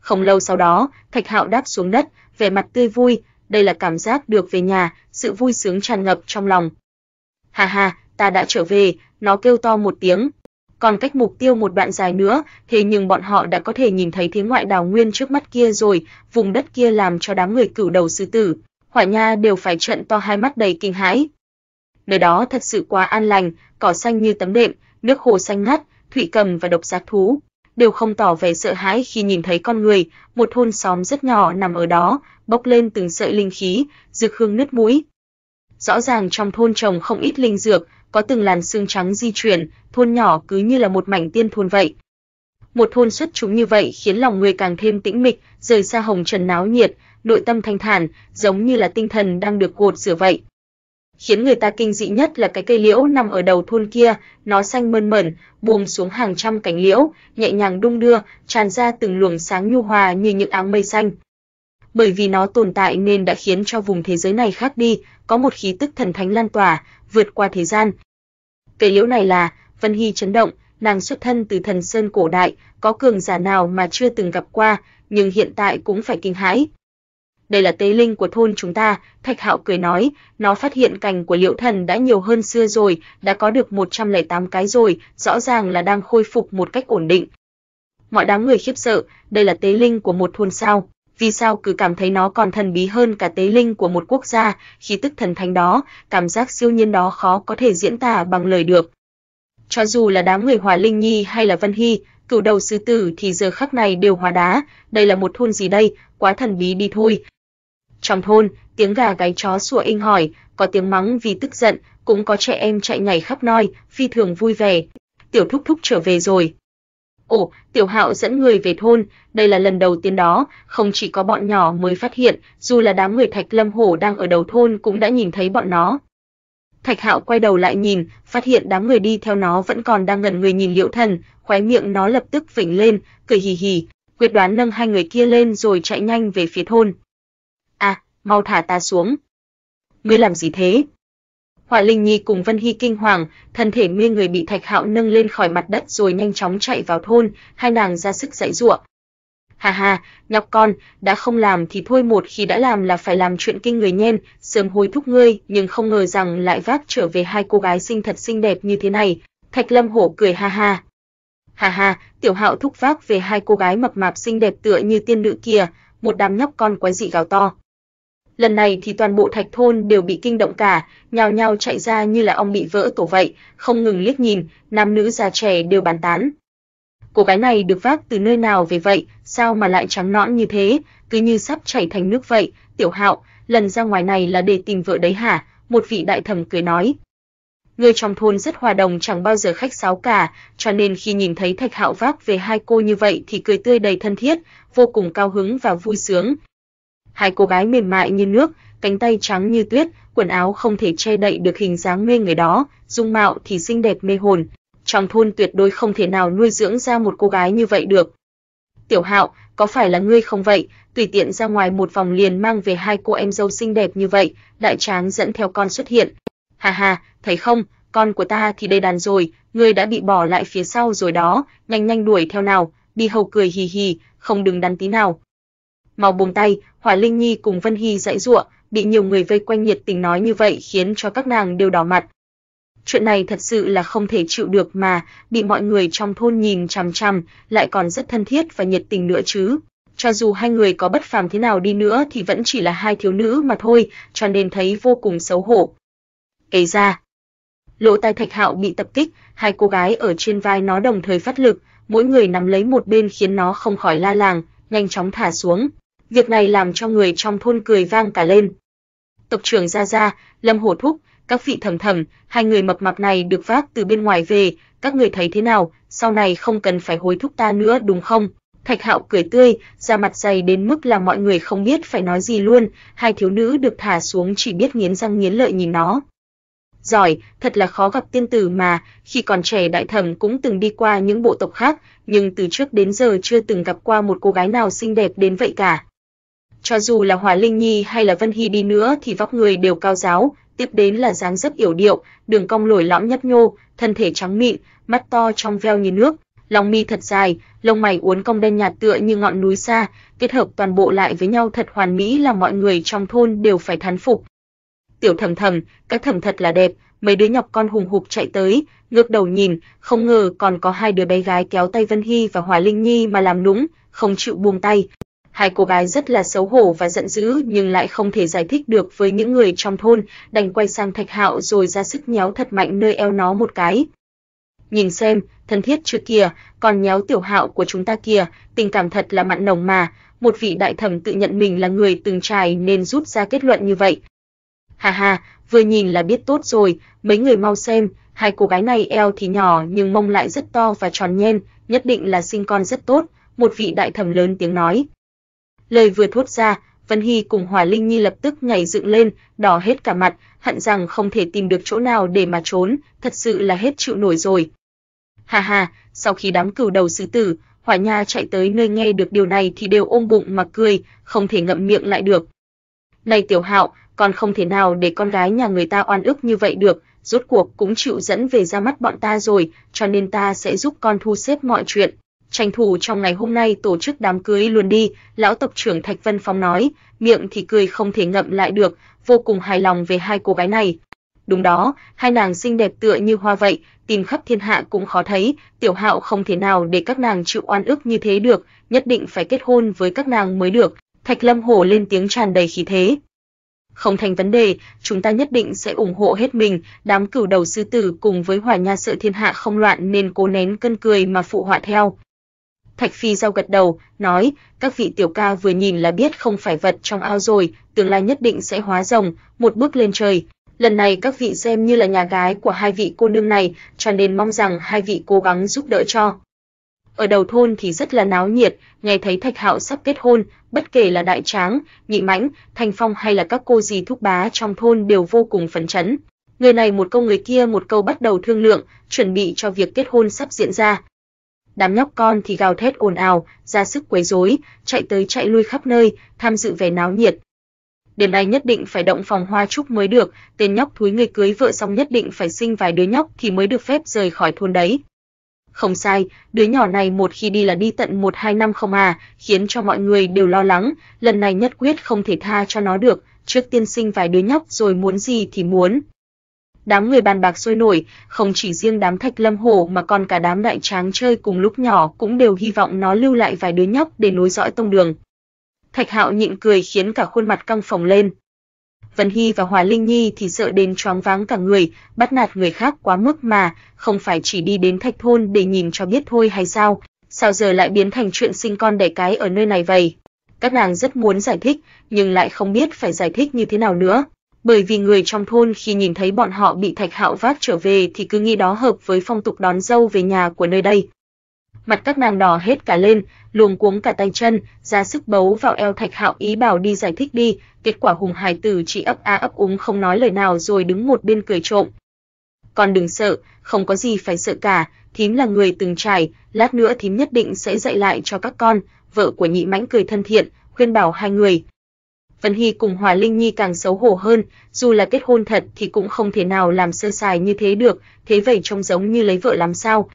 Không lâu sau đó, Thạch Hạo đáp xuống đất, vẻ mặt tươi vui, đây là cảm giác được về nhà, sự vui sướng tràn ngập trong lòng. Ha ha, ta đã trở về, nó kêu to một tiếng. Còn cách mục tiêu một đoạn dài nữa, thế nhưng bọn họ đã có thể nhìn thấy thế ngoại đào nguyên trước mắt kia rồi, vùng đất kia làm cho đám người cửu đầu sư tử, hỏa nha đều phải trợn to hai mắt đầy kinh hãi. Nơi đó thật sự quá an lành, cỏ xanh như tấm đệm, nước hồ xanh ngắt, thủy cầm và độc giác thú, đều không tỏ vẻ sợ hãi khi nhìn thấy con người, một thôn xóm rất nhỏ nằm ở đó, bốc lên từng sợi linh khí, dược hương nứt mũi. Rõ ràng trong thôn trồng không ít linh dược, có từng làn xương trắng di chuyển, thôn nhỏ cứ như là một mảnh tiên thôn vậy. Một thôn xuất chúng như vậy khiến lòng người càng thêm tĩnh mịch, rời xa hồng trần náo nhiệt, nội tâm thanh thản, giống như là tinh thần đang được gột rửa vậy. Khiến người ta kinh dị nhất là cái cây liễu nằm ở đầu thôn kia, nó xanh mơn mởn, buông xuống hàng trăm cánh liễu, nhẹ nhàng đung đưa, tràn ra từng luồng sáng nhu hòa như những áng mây xanh. Bởi vì nó tồn tại nên đã khiến cho vùng thế giới này khác đi, có một khí tức thần thánh lan tỏa, vượt qua thế gian. Cây liễu này là, Vân Hy chấn động, nàng xuất thân từ thần sơn cổ đại, có cường giả nào mà chưa từng gặp qua, nhưng hiện tại cũng phải kinh hãi đây là tế linh của thôn chúng ta, Thạch Hạo cười nói, nó phát hiện cành của Liễu Thần đã nhiều hơn xưa rồi, đã có được 108 cái rồi, rõ ràng là đang khôi phục một cách ổn định. Mọi đám người khiếp sợ, đây là tế linh của một thôn sao? Vì sao cứ cảm thấy nó còn thần bí hơn cả tế linh của một quốc gia, khí tức thần thánh đó, cảm giác siêu nhiên đó khó có thể diễn tả bằng lời được. Cho dù là đám người Hòa Linh Nhi hay là Vân Hy, cửu đầu sư tử thì giờ khắc này đều hóa đá, đây là một thôn gì đây, quá thần bí đi thôi. Trong thôn, tiếng gà gáy chó sủa inh hỏi, có tiếng mắng vì tức giận, cũng có trẻ em chạy nhảy khắp nơi, phi thường vui vẻ. Tiểu Thúc Thúc trở về rồi. Ồ, Tiểu Hạo dẫn người về thôn, đây là lần đầu tiên đó, không chỉ có bọn nhỏ mới phát hiện, dù là đám người Thạch Lâm Hổ đang ở đầu thôn cũng đã nhìn thấy bọn nó. Thạch Hạo quay đầu lại nhìn, phát hiện đám người đi theo nó vẫn còn đang ngẩn người nhìn Liễu Thần, khóe miệng nó lập tức vểnh lên, cười hì hì, quyết đoán nâng hai người kia lên rồi chạy nhanh về phía thôn mau thả ta xuống. Ngươi làm gì thế? Hoa Linh Nhi cùng Vân Hi kinh hoàng, thân thể mê người bị Thạch Hạo nâng lên khỏi mặt đất rồi nhanh chóng chạy vào thôn, hai nàng ra sức giãy giụa. Hà hà, nhóc con, đã không làm thì thôi một khi đã làm là phải làm chuyện kinh người nhen, sớm hối thúc ngươi, nhưng không ngờ rằng lại vác trở về hai cô gái xinh thật xinh đẹp như thế này. Thạch Lâm Hổ cười ha ha. Hà hà, tiểu hạo thúc vác về hai cô gái mập mạp xinh đẹp tựa như tiên nữ kia, một đám nhóc con quái dị gào to. Lần này thì toàn bộ thạch thôn đều bị kinh động cả, nhào nhào chạy ra như là ong bị vỡ tổ vậy, không ngừng liếc nhìn, nam nữ già trẻ đều bàn tán. Cô gái này được vác từ nơi nào về vậy, sao mà lại trắng nõn như thế, cứ như sắp chảy thành nước vậy, tiểu hạo, lần ra ngoài này là để tìm vợ đấy hả, một vị đại thẩm cười nói. Người trong thôn rất hòa đồng chẳng bao giờ khách sáo cả, cho nên khi nhìn thấy Thạch Hạo vác về hai cô như vậy thì cười tươi đầy thân thiết, vô cùng cao hứng và vui sướng, Hai cô gái mềm mại như nước, cánh tay trắng như tuyết, quần áo không thể che đậy được hình dáng mê người đó, dung mạo thì xinh đẹp mê hồn, trong thôn tuyệt đối không thể nào nuôi dưỡng ra một cô gái như vậy được. Tiểu Hạo, có phải là ngươi không vậy? Tùy tiện ra ngoài một vòng liền mang về hai cô em dâu xinh đẹp như vậy, đại tráng dẫn theo con xuất hiện. Hà hà, thấy không, con của ta thì đây đàn rồi, ngươi đã bị bỏ lại phía sau rồi đó, nhanh nhanh đuổi theo nào, đi hầu cười hì hì, không đừng đắn tí nào mau buông tay, Hỏa Linh Nhi cùng Vân Hy dãy giụa, bị nhiều người vây quanh nhiệt tình nói như vậy khiến cho các nàng đều đỏ mặt. Chuyện này thật sự là không thể chịu được mà, bị mọi người trong thôn nhìn chằm chằm, lại còn rất thân thiết và nhiệt tình nữa chứ. Cho dù hai người có bất phàm thế nào đi nữa thì vẫn chỉ là hai thiếu nữ mà thôi, cho nên thấy vô cùng xấu hổ. Kể ra, lỗ tai Thạch Hạo bị tập kích, hai cô gái ở trên vai nó đồng thời phát lực, mỗi người nắm lấy một bên khiến nó không khỏi la làng, nhanh chóng thả xuống, Việc này làm cho người trong thôn cười vang cả lên. Tộc trưởng Gia Gia, Lâm Hổ Thúc, các vị thầm thầm, hai người mập mạp này được vác từ bên ngoài về, các người thấy thế nào, sau này không cần phải hối thúc ta nữa đúng không? Thạch Hạo cười tươi, da mặt dày đến mức là mọi người không biết phải nói gì luôn, hai thiếu nữ được thả xuống chỉ biết nghiến răng nghiến lợi nhìn nó. Giỏi, thật là khó gặp tiên tử mà, khi còn trẻ đại thẩm cũng từng đi qua những bộ tộc khác, nhưng từ trước đến giờ chưa từng gặp qua một cô gái nào xinh đẹp đến vậy cả. Cho dù là Hòa Linh Nhi hay là Vân Hy đi nữa thì vóc người đều cao giáo, tiếp đến là dáng dấp yểu điệu, đường cong lồi lõm nhấp nhô, thân thể trắng mịn, mắt to trong veo như nước, lòng mi thật dài, lông mày uốn cong đen nhạt tựa như ngọn núi xa, kết hợp toàn bộ lại với nhau thật hoàn mỹ là mọi người trong thôn đều phải thán phục. Tiểu Thầm Thầm, các thầm thật là đẹp, mấy đứa nhóc con hùng hục chạy tới, ngước đầu nhìn, không ngờ còn có hai đứa bé gái kéo tay Vân Hy và Hòa Linh Nhi mà làm nũng, không chịu buông tay. Hai cô gái rất là xấu hổ và giận dữ nhưng lại không thể giải thích được với những người trong thôn, đành quay sang Thạch Hạo rồi ra sức nhéo thật mạnh nơi eo nó một cái. Nhìn xem, thân thiết chưa kìa, còn nhéo tiểu hạo của chúng ta kìa, tình cảm thật là mặn nồng mà, một vị đại thẩm tự nhận mình là người từng trải nên rút ra kết luận như vậy. Hà ha vừa nhìn là biết tốt rồi, mấy người mau xem, hai cô gái này eo thì nhỏ nhưng mông lại rất to và tròn nhen, nhất định là sinh con rất tốt, một vị đại thẩm lớn tiếng nói. Lời vừa thốt ra, Vân Hy cùng Hòa Linh Nhi lập tức nhảy dựng lên, đỏ hết cả mặt, hận rằng không thể tìm được chỗ nào để mà trốn, thật sự là hết chịu nổi rồi. Hà hà, sau khi đám cừu đầu sư tử, Hỏa Nha chạy tới nơi nghe được điều này thì đều ôm bụng mà cười, không thể ngậm miệng lại được. Này Tiểu Hạo, còn không thể nào để con gái nhà người ta oan ức như vậy được, rốt cuộc cũng chịu dẫn về ra mắt bọn ta rồi, cho nên ta sẽ giúp con thu xếp mọi chuyện tranh thủ trong ngày hôm nay tổ chức đám cưới luôn đi, lão tộc trưởng Thạch Vân Phong nói, miệng thì cười không thể ngậm lại được, vô cùng hài lòng về hai cô gái này. Đúng đó, hai nàng xinh đẹp tựa như hoa vậy, tìm khắp thiên hạ cũng khó thấy, Tiểu Hạo không thể nào để các nàng chịu oan ức như thế được, nhất định phải kết hôn với các nàng mới được." Thạch Lâm Hổ lên tiếng tràn đầy khí thế. "Không thành vấn đề, chúng ta nhất định sẽ ủng hộ hết mình." Đám cửu đầu sư tử cùng với Hỏa Nha sợ thiên hạ không loạn nên cố nén cơn cười mà phụ họa theo. Thạch Phi Giao gật đầu, nói, các vị tiểu ca vừa nhìn là biết không phải vật trong ao rồi, tương lai nhất định sẽ hóa rồng, một bước lên trời. Lần này các vị xem như là nhà gái của hai vị cô nương này, cho nên mong rằng hai vị cố gắng giúp đỡ cho. Ở đầu thôn thì rất là náo nhiệt, nghe thấy Thạch Hạo sắp kết hôn, bất kể là đại tráng, nhị mãnh, thành phong hay là các cô dì thúc bá trong thôn đều vô cùng phấn chấn. Người này một câu người kia một câu bắt đầu thương lượng, chuẩn bị cho việc kết hôn sắp diễn ra đám nhóc con thì gào thét ồn ào, ra sức quấy rối, chạy tới chạy lui khắp nơi, tham dự vẻ náo nhiệt. Đêm nay nhất định phải động phòng hoa trúc mới được, tên nhóc thúi người cưới vợ xong nhất định phải sinh vài đứa nhóc thì mới được phép rời khỏi thôn đấy. Không sai, đứa nhỏ này một khi đi là đi tận một hai năm không à, khiến cho mọi người đều lo lắng, lần này nhất quyết không thể tha cho nó được, trước tiên sinh vài đứa nhóc rồi muốn gì thì muốn đám người bàn bạc sôi nổi, không chỉ riêng đám Thạch Lâm Hồ mà còn cả đám đại tráng chơi cùng lúc nhỏ cũng đều hy vọng nó lưu lại vài đứa nhóc để nối dõi tông đường. Thạch Hạo nhịn cười khiến cả khuôn mặt căng phồng lên. Vân Hy và Hòa Linh Nhi thì sợ đến choáng váng cả người, bắt nạt người khác quá mức mà, không phải chỉ đi đến Thạch thôn để nhìn cho biết thôi hay sao, sao giờ lại biến thành chuyện sinh con đẻ cái ở nơi này vậy? Các nàng rất muốn giải thích, nhưng lại không biết phải giải thích như thế nào nữa bởi vì người trong thôn khi nhìn thấy bọn họ bị Thạch Hạo vác trở về thì cứ nghĩ đó hợp với phong tục đón dâu về nhà của nơi đây. Mặt các nàng đỏ hết cả lên, luồng cuống cả tay chân, ra sức bấu vào eo Thạch Hạo ý bảo đi giải thích đi, kết quả Hùng Hải Tử chỉ ấp a ấp úng không nói lời nào rồi đứng một bên cười trộm. Còn đừng sợ, không có gì phải sợ cả, thím là người từng trải, lát nữa thím nhất định sẽ dạy lại cho các con, vợ của nhị mãnh cười thân thiện, khuyên bảo hai người. Vân Hy cùng Hòa Linh Nhi càng xấu hổ hơn, dù là kết hôn thật thì cũng không thể nào làm sơ sài như thế được, thế vậy trông giống như lấy vợ làm sao.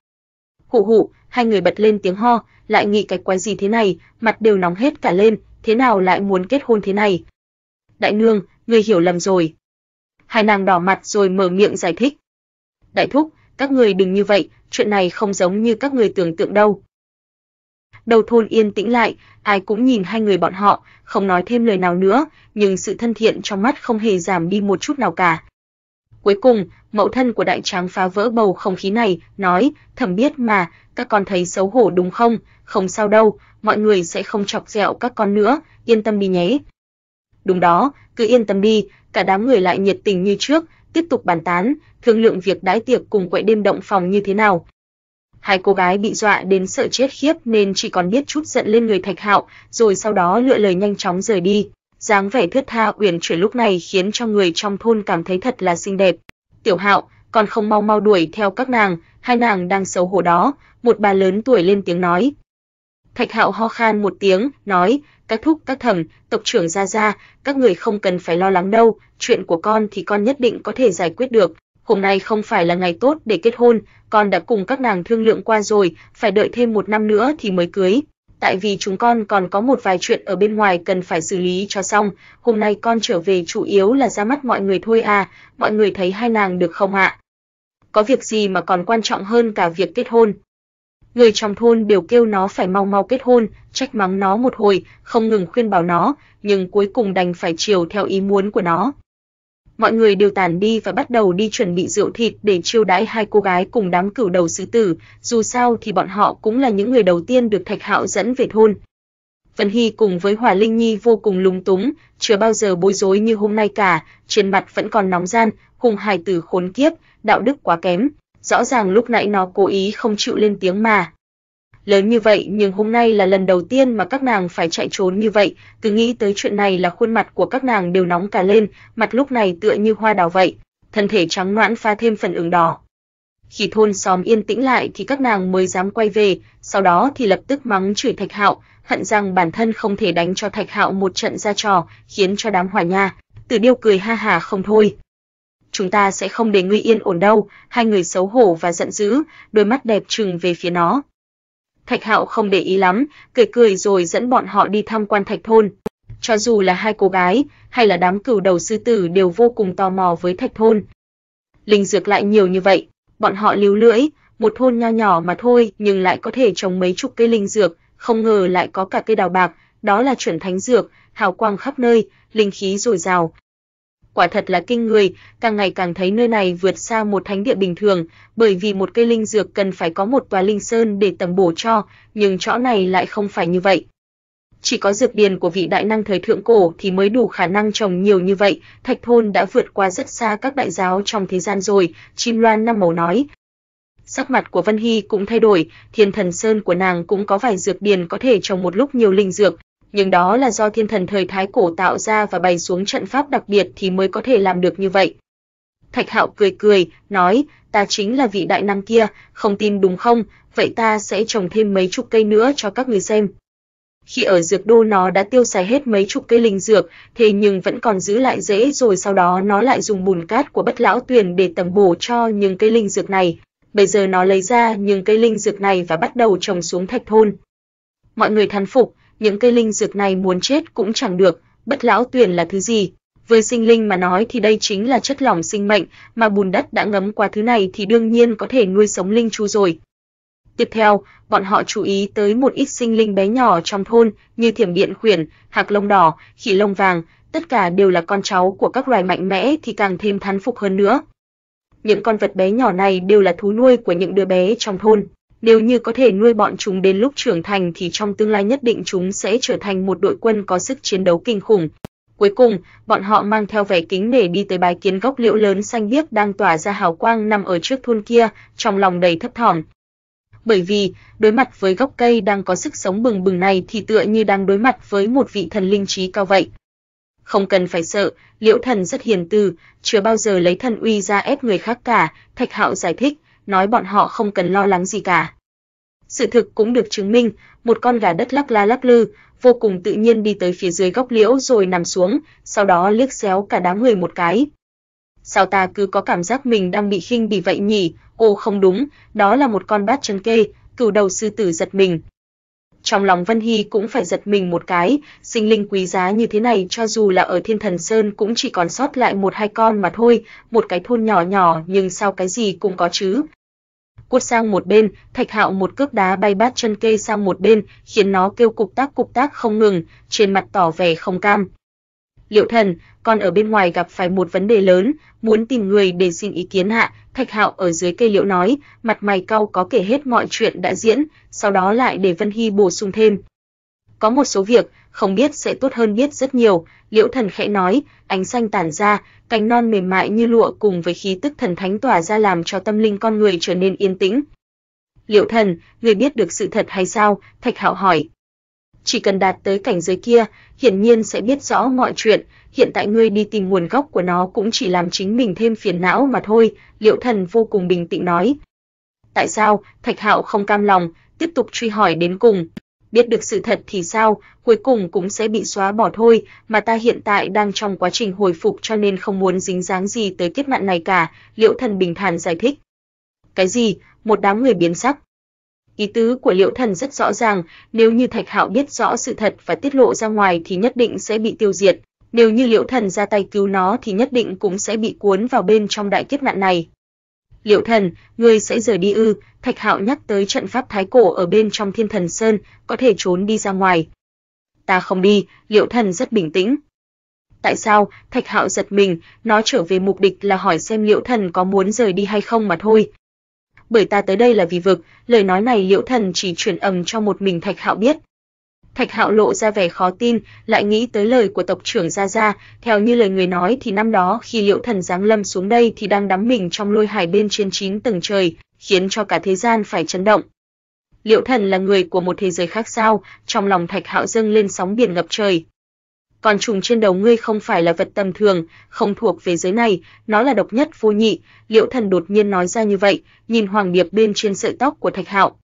Hụ hụ, hai người bật lên tiếng ho, lại nghĩ cái quái gì thế này, mặt đều nóng hết cả lên, thế nào lại muốn kết hôn thế này. Đại nương, người hiểu lầm rồi. Hai nàng đỏ mặt rồi mở miệng giải thích. Đại thúc, các người đừng như vậy, chuyện này không giống như các người tưởng tượng đâu đầu thôn yên tĩnh lại, ai cũng nhìn hai người bọn họ, không nói thêm lời nào nữa, nhưng sự thân thiện trong mắt không hề giảm đi một chút nào cả. Cuối cùng, mẫu thân của đại tráng phá vỡ bầu không khí này, nói, thầm biết mà, các con thấy xấu hổ đúng không? Không sao đâu, mọi người sẽ không chọc ghẹo các con nữa, yên tâm đi nhé. Đúng đó, cứ yên tâm đi, cả đám người lại nhiệt tình như trước, tiếp tục bàn tán, thương lượng việc đái tiệc cùng quậy đêm động phòng như thế nào. Hai cô gái bị dọa đến sợ chết khiếp nên chỉ còn biết chút giận lên người Thạch Hạo, rồi sau đó lựa lời nhanh chóng rời đi. Dáng vẻ thướt tha uyển chuyển lúc này khiến cho người trong thôn cảm thấy thật là xinh đẹp. Tiểu Hạo, còn không mau mau đuổi theo các nàng, hai nàng đang xấu hổ đó, một bà lớn tuổi lên tiếng nói. Thạch Hạo ho khan một tiếng, nói, các thúc các thẩm, tộc trưởng gia gia, các người không cần phải lo lắng đâu, chuyện của con thì con nhất định có thể giải quyết được, hôm nay không phải là ngày tốt để kết hôn, con đã cùng các nàng thương lượng qua rồi, phải đợi thêm một năm nữa thì mới cưới. Tại vì chúng con còn có một vài chuyện ở bên ngoài cần phải xử lý cho xong, hôm nay con trở về chủ yếu là ra mắt mọi người thôi à, mọi người thấy hai nàng được không ạ? Có việc gì mà còn quan trọng hơn cả việc kết hôn? Người trong thôn đều kêu nó phải mau mau kết hôn, trách mắng nó một hồi, không ngừng khuyên bảo nó, nhưng cuối cùng đành phải chiều theo ý muốn của nó mọi người đều tản đi và bắt đầu đi chuẩn bị rượu thịt để chiêu đãi hai cô gái cùng đám cửu đầu sứ tử, dù sao thì bọn họ cũng là những người đầu tiên được Thạch Hạo dẫn về thôn. Vân Hy cùng với Hòa Linh Nhi vô cùng lúng túng, chưa bao giờ bối rối như hôm nay cả, trên mặt vẫn còn nóng gian, hùng hài tử khốn kiếp, đạo đức quá kém, rõ ràng lúc nãy nó cố ý không chịu lên tiếng mà lớn như vậy nhưng hôm nay là lần đầu tiên mà các nàng phải chạy trốn như vậy, cứ nghĩ tới chuyện này là khuôn mặt của các nàng đều nóng cả lên, mặt lúc này tựa như hoa đào vậy, thân thể trắng noãn pha thêm phần ửng đỏ. Khi thôn xóm yên tĩnh lại thì các nàng mới dám quay về, sau đó thì lập tức mắng chửi Thạch Hạo, hận rằng bản thân không thể đánh cho Thạch Hạo một trận ra trò, khiến cho đám hỏa nha Tử Điêu cười ha hà không thôi. Chúng ta sẽ không để ngươi yên ổn đâu, hai người xấu hổ và giận dữ, đôi mắt đẹp trừng về phía nó. Thạch Hạo không để ý lắm, cười cười rồi dẫn bọn họ đi tham quan Thạch thôn. Cho dù là hai cô gái hay là đám cừu đầu sư tử đều vô cùng tò mò với Thạch thôn. Linh dược lại nhiều như vậy, bọn họ líu lưỡi, một thôn nho nhỏ mà thôi nhưng lại có thể trồng mấy chục cây linh dược, không ngờ lại có cả cây đào bạc, đó là chuẩn thánh dược, hào quang khắp nơi, linh khí dồi dào, quả thật là kinh người, càng ngày càng thấy nơi này vượt xa một thánh địa bình thường, bởi vì một cây linh dược cần phải có một tòa linh sơn để tầng bổ cho, nhưng chỗ này lại không phải như vậy. Chỉ có dược điền của vị đại năng thời thượng cổ thì mới đủ khả năng trồng nhiều như vậy, Thạch thôn đã vượt qua rất xa các đại giáo trong thế gian rồi, chim loan năm màu nói. Sắc mặt của Vân Hy cũng thay đổi, Thiên Thần Sơn của nàng cũng có vài dược điền có thể trồng một lúc nhiều linh dược, nhưng đó là do thiên thần thời thái cổ tạo ra và bày xuống trận pháp đặc biệt thì mới có thể làm được như vậy. Thạch Hạo cười cười, nói, ta chính là vị đại năng kia, không tin đúng không? Vậy ta sẽ trồng thêm mấy chục cây nữa cho các người xem. Khi ở dược đô nó đã tiêu xài hết mấy chục cây linh dược, thế nhưng vẫn còn giữ lại rễ rồi sau đó nó lại dùng bùn cát của Bất lão tuyền để tầm bổ cho những cây linh dược này. Bây giờ nó lấy ra những cây linh dược này và bắt đầu trồng xuống thạch thôn. Mọi người thán phục, những cây linh dược này muốn chết cũng chẳng được, bất lão tuyển là thứ gì? Với sinh linh mà nói thì đây chính là chất lỏng sinh mệnh, mà bùn đất đã ngấm qua thứ này thì đương nhiên có thể nuôi sống linh chu rồi. Tiếp theo, bọn họ chú ý tới một ít sinh linh bé nhỏ trong thôn như thiểm điện khuyển, hạc lông đỏ, khỉ lông vàng, tất cả đều là con cháu của các loài mạnh mẽ thì càng thêm thán phục hơn nữa. Những con vật bé nhỏ này đều là thú nuôi của những đứa bé trong thôn. Nếu như có thể nuôi bọn chúng đến lúc trưởng thành thì trong tương lai nhất định chúng sẽ trở thành một đội quân có sức chiến đấu kinh khủng. Cuối cùng, bọn họ mang theo vẻ kính để đi tới bái kiến gốc liễu lớn xanh biếc đang tỏa ra hào quang nằm ở trước thôn kia, trong lòng đầy thấp thỏm. Bởi vì, đối mặt với gốc cây đang có sức sống bừng bừng này thì tựa như đang đối mặt với một vị thần linh trí cao vậy. Không cần phải sợ, Liễu thần rất hiền từ, chưa bao giờ lấy thần uy ra ép người khác cả, Thạch Hạo giải thích nói bọn họ không cần lo lắng gì cả. Sự thực cũng được chứng minh, một con gà đất lắc la lắc lư, vô cùng tự nhiên đi tới phía dưới gốc liễu rồi nằm xuống, sau đó liếc xéo cả đám người một cái. Sao ta cứ có cảm giác mình đang bị khinh bỉ vậy nhỉ? Ô không đúng, đó là một con bát chân kê, cửu đầu sư tử giật mình, trong lòng Vân Hy cũng phải giật mình một cái, sinh linh quý giá như thế này cho dù là ở Thiên Thần Sơn cũng chỉ còn sót lại một hai con mà thôi, một cái thôn nhỏ nhỏ nhưng sao cái gì cũng có chứ. Cút sang một bên, Thạch Hạo một cước đá bay bát chân cây sang một bên, khiến nó kêu cục tác cục tác không ngừng, trên mặt tỏ vẻ không cam. Liệu Thần còn ở bên ngoài gặp phải một vấn đề lớn, muốn tìm người để xin ý kiến hạ, Thạch Hạo ở dưới cây liễu nói, mặt mày cau có kể hết mọi chuyện đã diễn, sau đó lại để Vân Hy bổ sung thêm. Có một số việc không biết sẽ tốt hơn biết rất nhiều, Liễu Thần khẽ nói, ánh xanh tản ra, cánh non mềm mại như lụa cùng với khí tức thần thánh tỏa ra làm cho tâm linh con người trở nên yên tĩnh. Liệu thần, người biết được sự thật hay sao? Thạch Hạo hỏi, chỉ cần đạt tới cảnh giới kia, hiển nhiên sẽ biết rõ mọi chuyện, hiện tại ngươi đi tìm nguồn gốc của nó cũng chỉ làm chính mình thêm phiền não mà thôi, Liễu Thần vô cùng bình tĩnh nói. Tại sao? Thạch Hạo không cam lòng, tiếp tục truy hỏi đến cùng. Biết được sự thật thì sao, cuối cùng cũng sẽ bị xóa bỏ thôi, mà ta hiện tại đang trong quá trình hồi phục cho nên không muốn dính dáng gì tới kiếp nạn này cả, Liễu Thần bình thản giải thích. Cái gì? Một đám người biến sắc. Ý tứ của Liễu Thần rất rõ ràng, nếu như Thạch Hạo biết rõ sự thật và tiết lộ ra ngoài thì nhất định sẽ bị tiêu diệt, nếu như Liễu Thần ra tay cứu nó thì nhất định cũng sẽ bị cuốn vào bên trong đại kiếp nạn này. Liễu Thần, ngươi sẽ rời đi ư? Thạch Hạo nhắc tới trận pháp thái cổ ở bên trong Thiên Thần Sơn, có thể trốn đi ra ngoài. Ta không đi, Liễu Thần rất bình tĩnh. Tại sao? Thạch Hạo giật mình, nó trở về mục đích là hỏi xem Liễu Thần có muốn rời đi hay không mà thôi, bởi ta tới đây là vì vực, lời nói này Liễu Thần chỉ truyền âm cho một mình Thạch Hạo biết. Thạch Hạo lộ ra vẻ khó tin, lại nghĩ tới lời của tộc trưởng Gia Gia, theo như lời người nói thì năm đó khi Liễu Thần giáng lâm xuống đây thì đang đắm mình trong lôi hải bên trên chín tầng trời, khiến cho cả thế gian phải chấn động. Liễu Thần là người của một thế giới khác sao? Trong lòng Thạch Hạo dâng lên sóng biển ngập trời còn trùng trên đầu ngươi không phải là vật tầm thường, không thuộc về giới này, nó là độc nhất vô nhị." Liễu Thần đột nhiên nói ra như vậy, nhìn Hoàng Điệp bên trên sợi tóc của Thạch Hạo.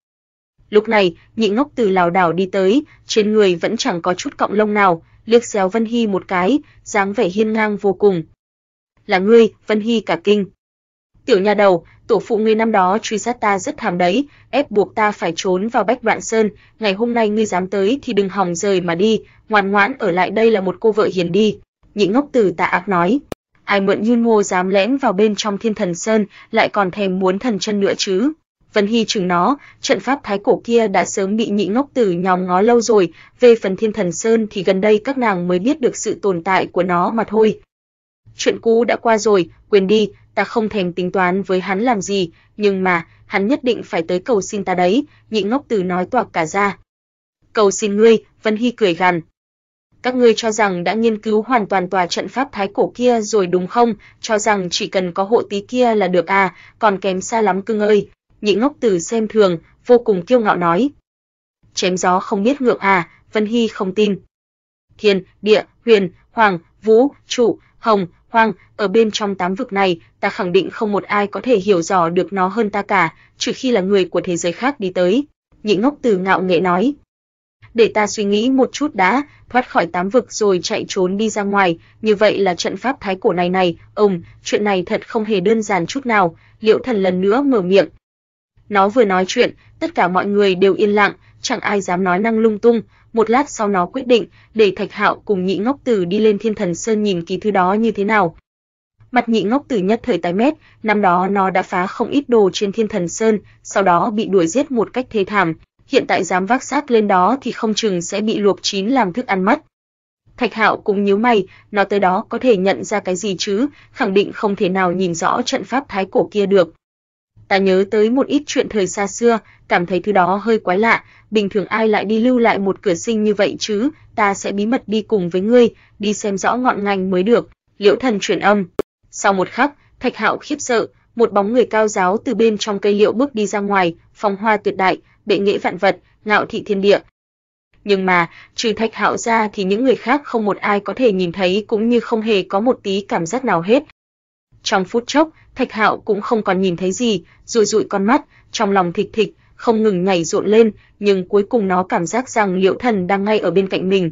Lúc này, Nhị Ngốc từ lào đảo đi tới, trên người vẫn chẳng có chút cọng lông nào, liếc xéo Vân Hi một cái, dáng vẻ hiên ngang vô cùng. "Là ngươi?" Vân Hi cả kinh. Tiểu nhà đầu, tổ phụ ngươi năm đó truy sát ta rất thảm đấy, ép buộc ta phải trốn vào Bách Vạn Sơn, ngày hôm nay ngươi dám tới thì đừng hòng rời mà đi, ngoan ngoãn ở lại đây là một cô vợ hiền đi." Nhị Ngốc Tử tạ ác nói. Ai mượn Như Ngô dám lén vào bên trong Thiên Thần Sơn, lại còn thèm muốn thần chân nữa chứ? Vân Hy chừng nó, trận pháp thái cổ kia đã sớm bị nhị ngốc tử nhòm ngó lâu rồi, về phần thiên thần sơn thì gần đây các nàng mới biết được sự tồn tại của nó mà thôi chuyện cũ đã qua rồi, quên đi, ta không thèm tính toán với hắn làm gì, nhưng mà, hắn nhất định phải tới cầu xin ta đấy, nhị ngốc tử nói toạc cả ra. Cầu xin ngươi, Vân Hy cười gằn. Các ngươi cho rằng đã nghiên cứu hoàn toàn tòa trận pháp thái cổ kia rồi đúng không? Cho rằng chỉ cần có hộ tí kia là được à, còn kém xa lắm cưng ơi. Nhị ngốc tử xem thường, vô cùng kiêu ngạo nói. Chém gió không biết ngượng à, Vân Hy không tin. Thiên, địa, huyền, hoàng, vũ, trụ, hồng, hoang, ở bên trong tám vực này, ta khẳng định không một ai có thể hiểu rõ được nó hơn ta cả, trừ khi là người của thế giới khác đi tới. Nhị ngốc từ ngạo nghệ nói. Để ta suy nghĩ một chút đã, thoát khỏi tám vực rồi chạy trốn đi ra ngoài, như vậy là trận pháp thái cổ này này, ông, chuyện này thật không hề đơn giản chút nào, liệu thần lần nữa mở miệng. Nó vừa nói chuyện, tất cả mọi người đều yên lặng, chẳng ai dám nói năng lung tung, một lát sau nó quyết định để Thạch Hạo cùng Nhị Ngốc Tử đi lên Thiên Thần Sơn nhìn kỳ thư đó như thế nào. Mặt Nhị Ngốc Tử nhất thời tái mét, năm đó nó đã phá không ít đồ trên Thiên Thần Sơn, sau đó bị đuổi giết một cách thê thảm, hiện tại dám vác xác lên đó thì không chừng sẽ bị luộc chín làm thức ăn mất. Thạch Hạo cũng nhíu mày, nó tới đó có thể nhận ra cái gì chứ, khẳng định không thể nào nhìn rõ trận pháp thái cổ kia được ta nhớ tới một ít chuyện thời xa xưa, cảm thấy thứ đó hơi quái lạ, bình thường ai lại đi lưu lại một cửa sinh như vậy chứ, ta sẽ bí mật đi cùng với ngươi, đi xem rõ ngọn ngành mới được." Liễu Thần truyền âm. Sau một khắc, Thạch Hạo khiếp sợ, một bóng người cao giáo từ bên trong cây liễu bước đi ra ngoài, phong hoa tuyệt đại, bệ nghệ vạn vật, ngạo thị thiên địa. Nhưng mà, trừ Thạch Hạo ra thì những người khác không một ai có thể nhìn thấy cũng như không hề có một tí cảm giác nào hết, trong phút chốc, Thạch Hạo cũng không còn nhìn thấy gì, rụi rụi con mắt, trong lòng thịch thịch, không ngừng nhảy rộn lên, nhưng cuối cùng nó cảm giác rằng Liễu Thần đang ngay ở bên cạnh mình,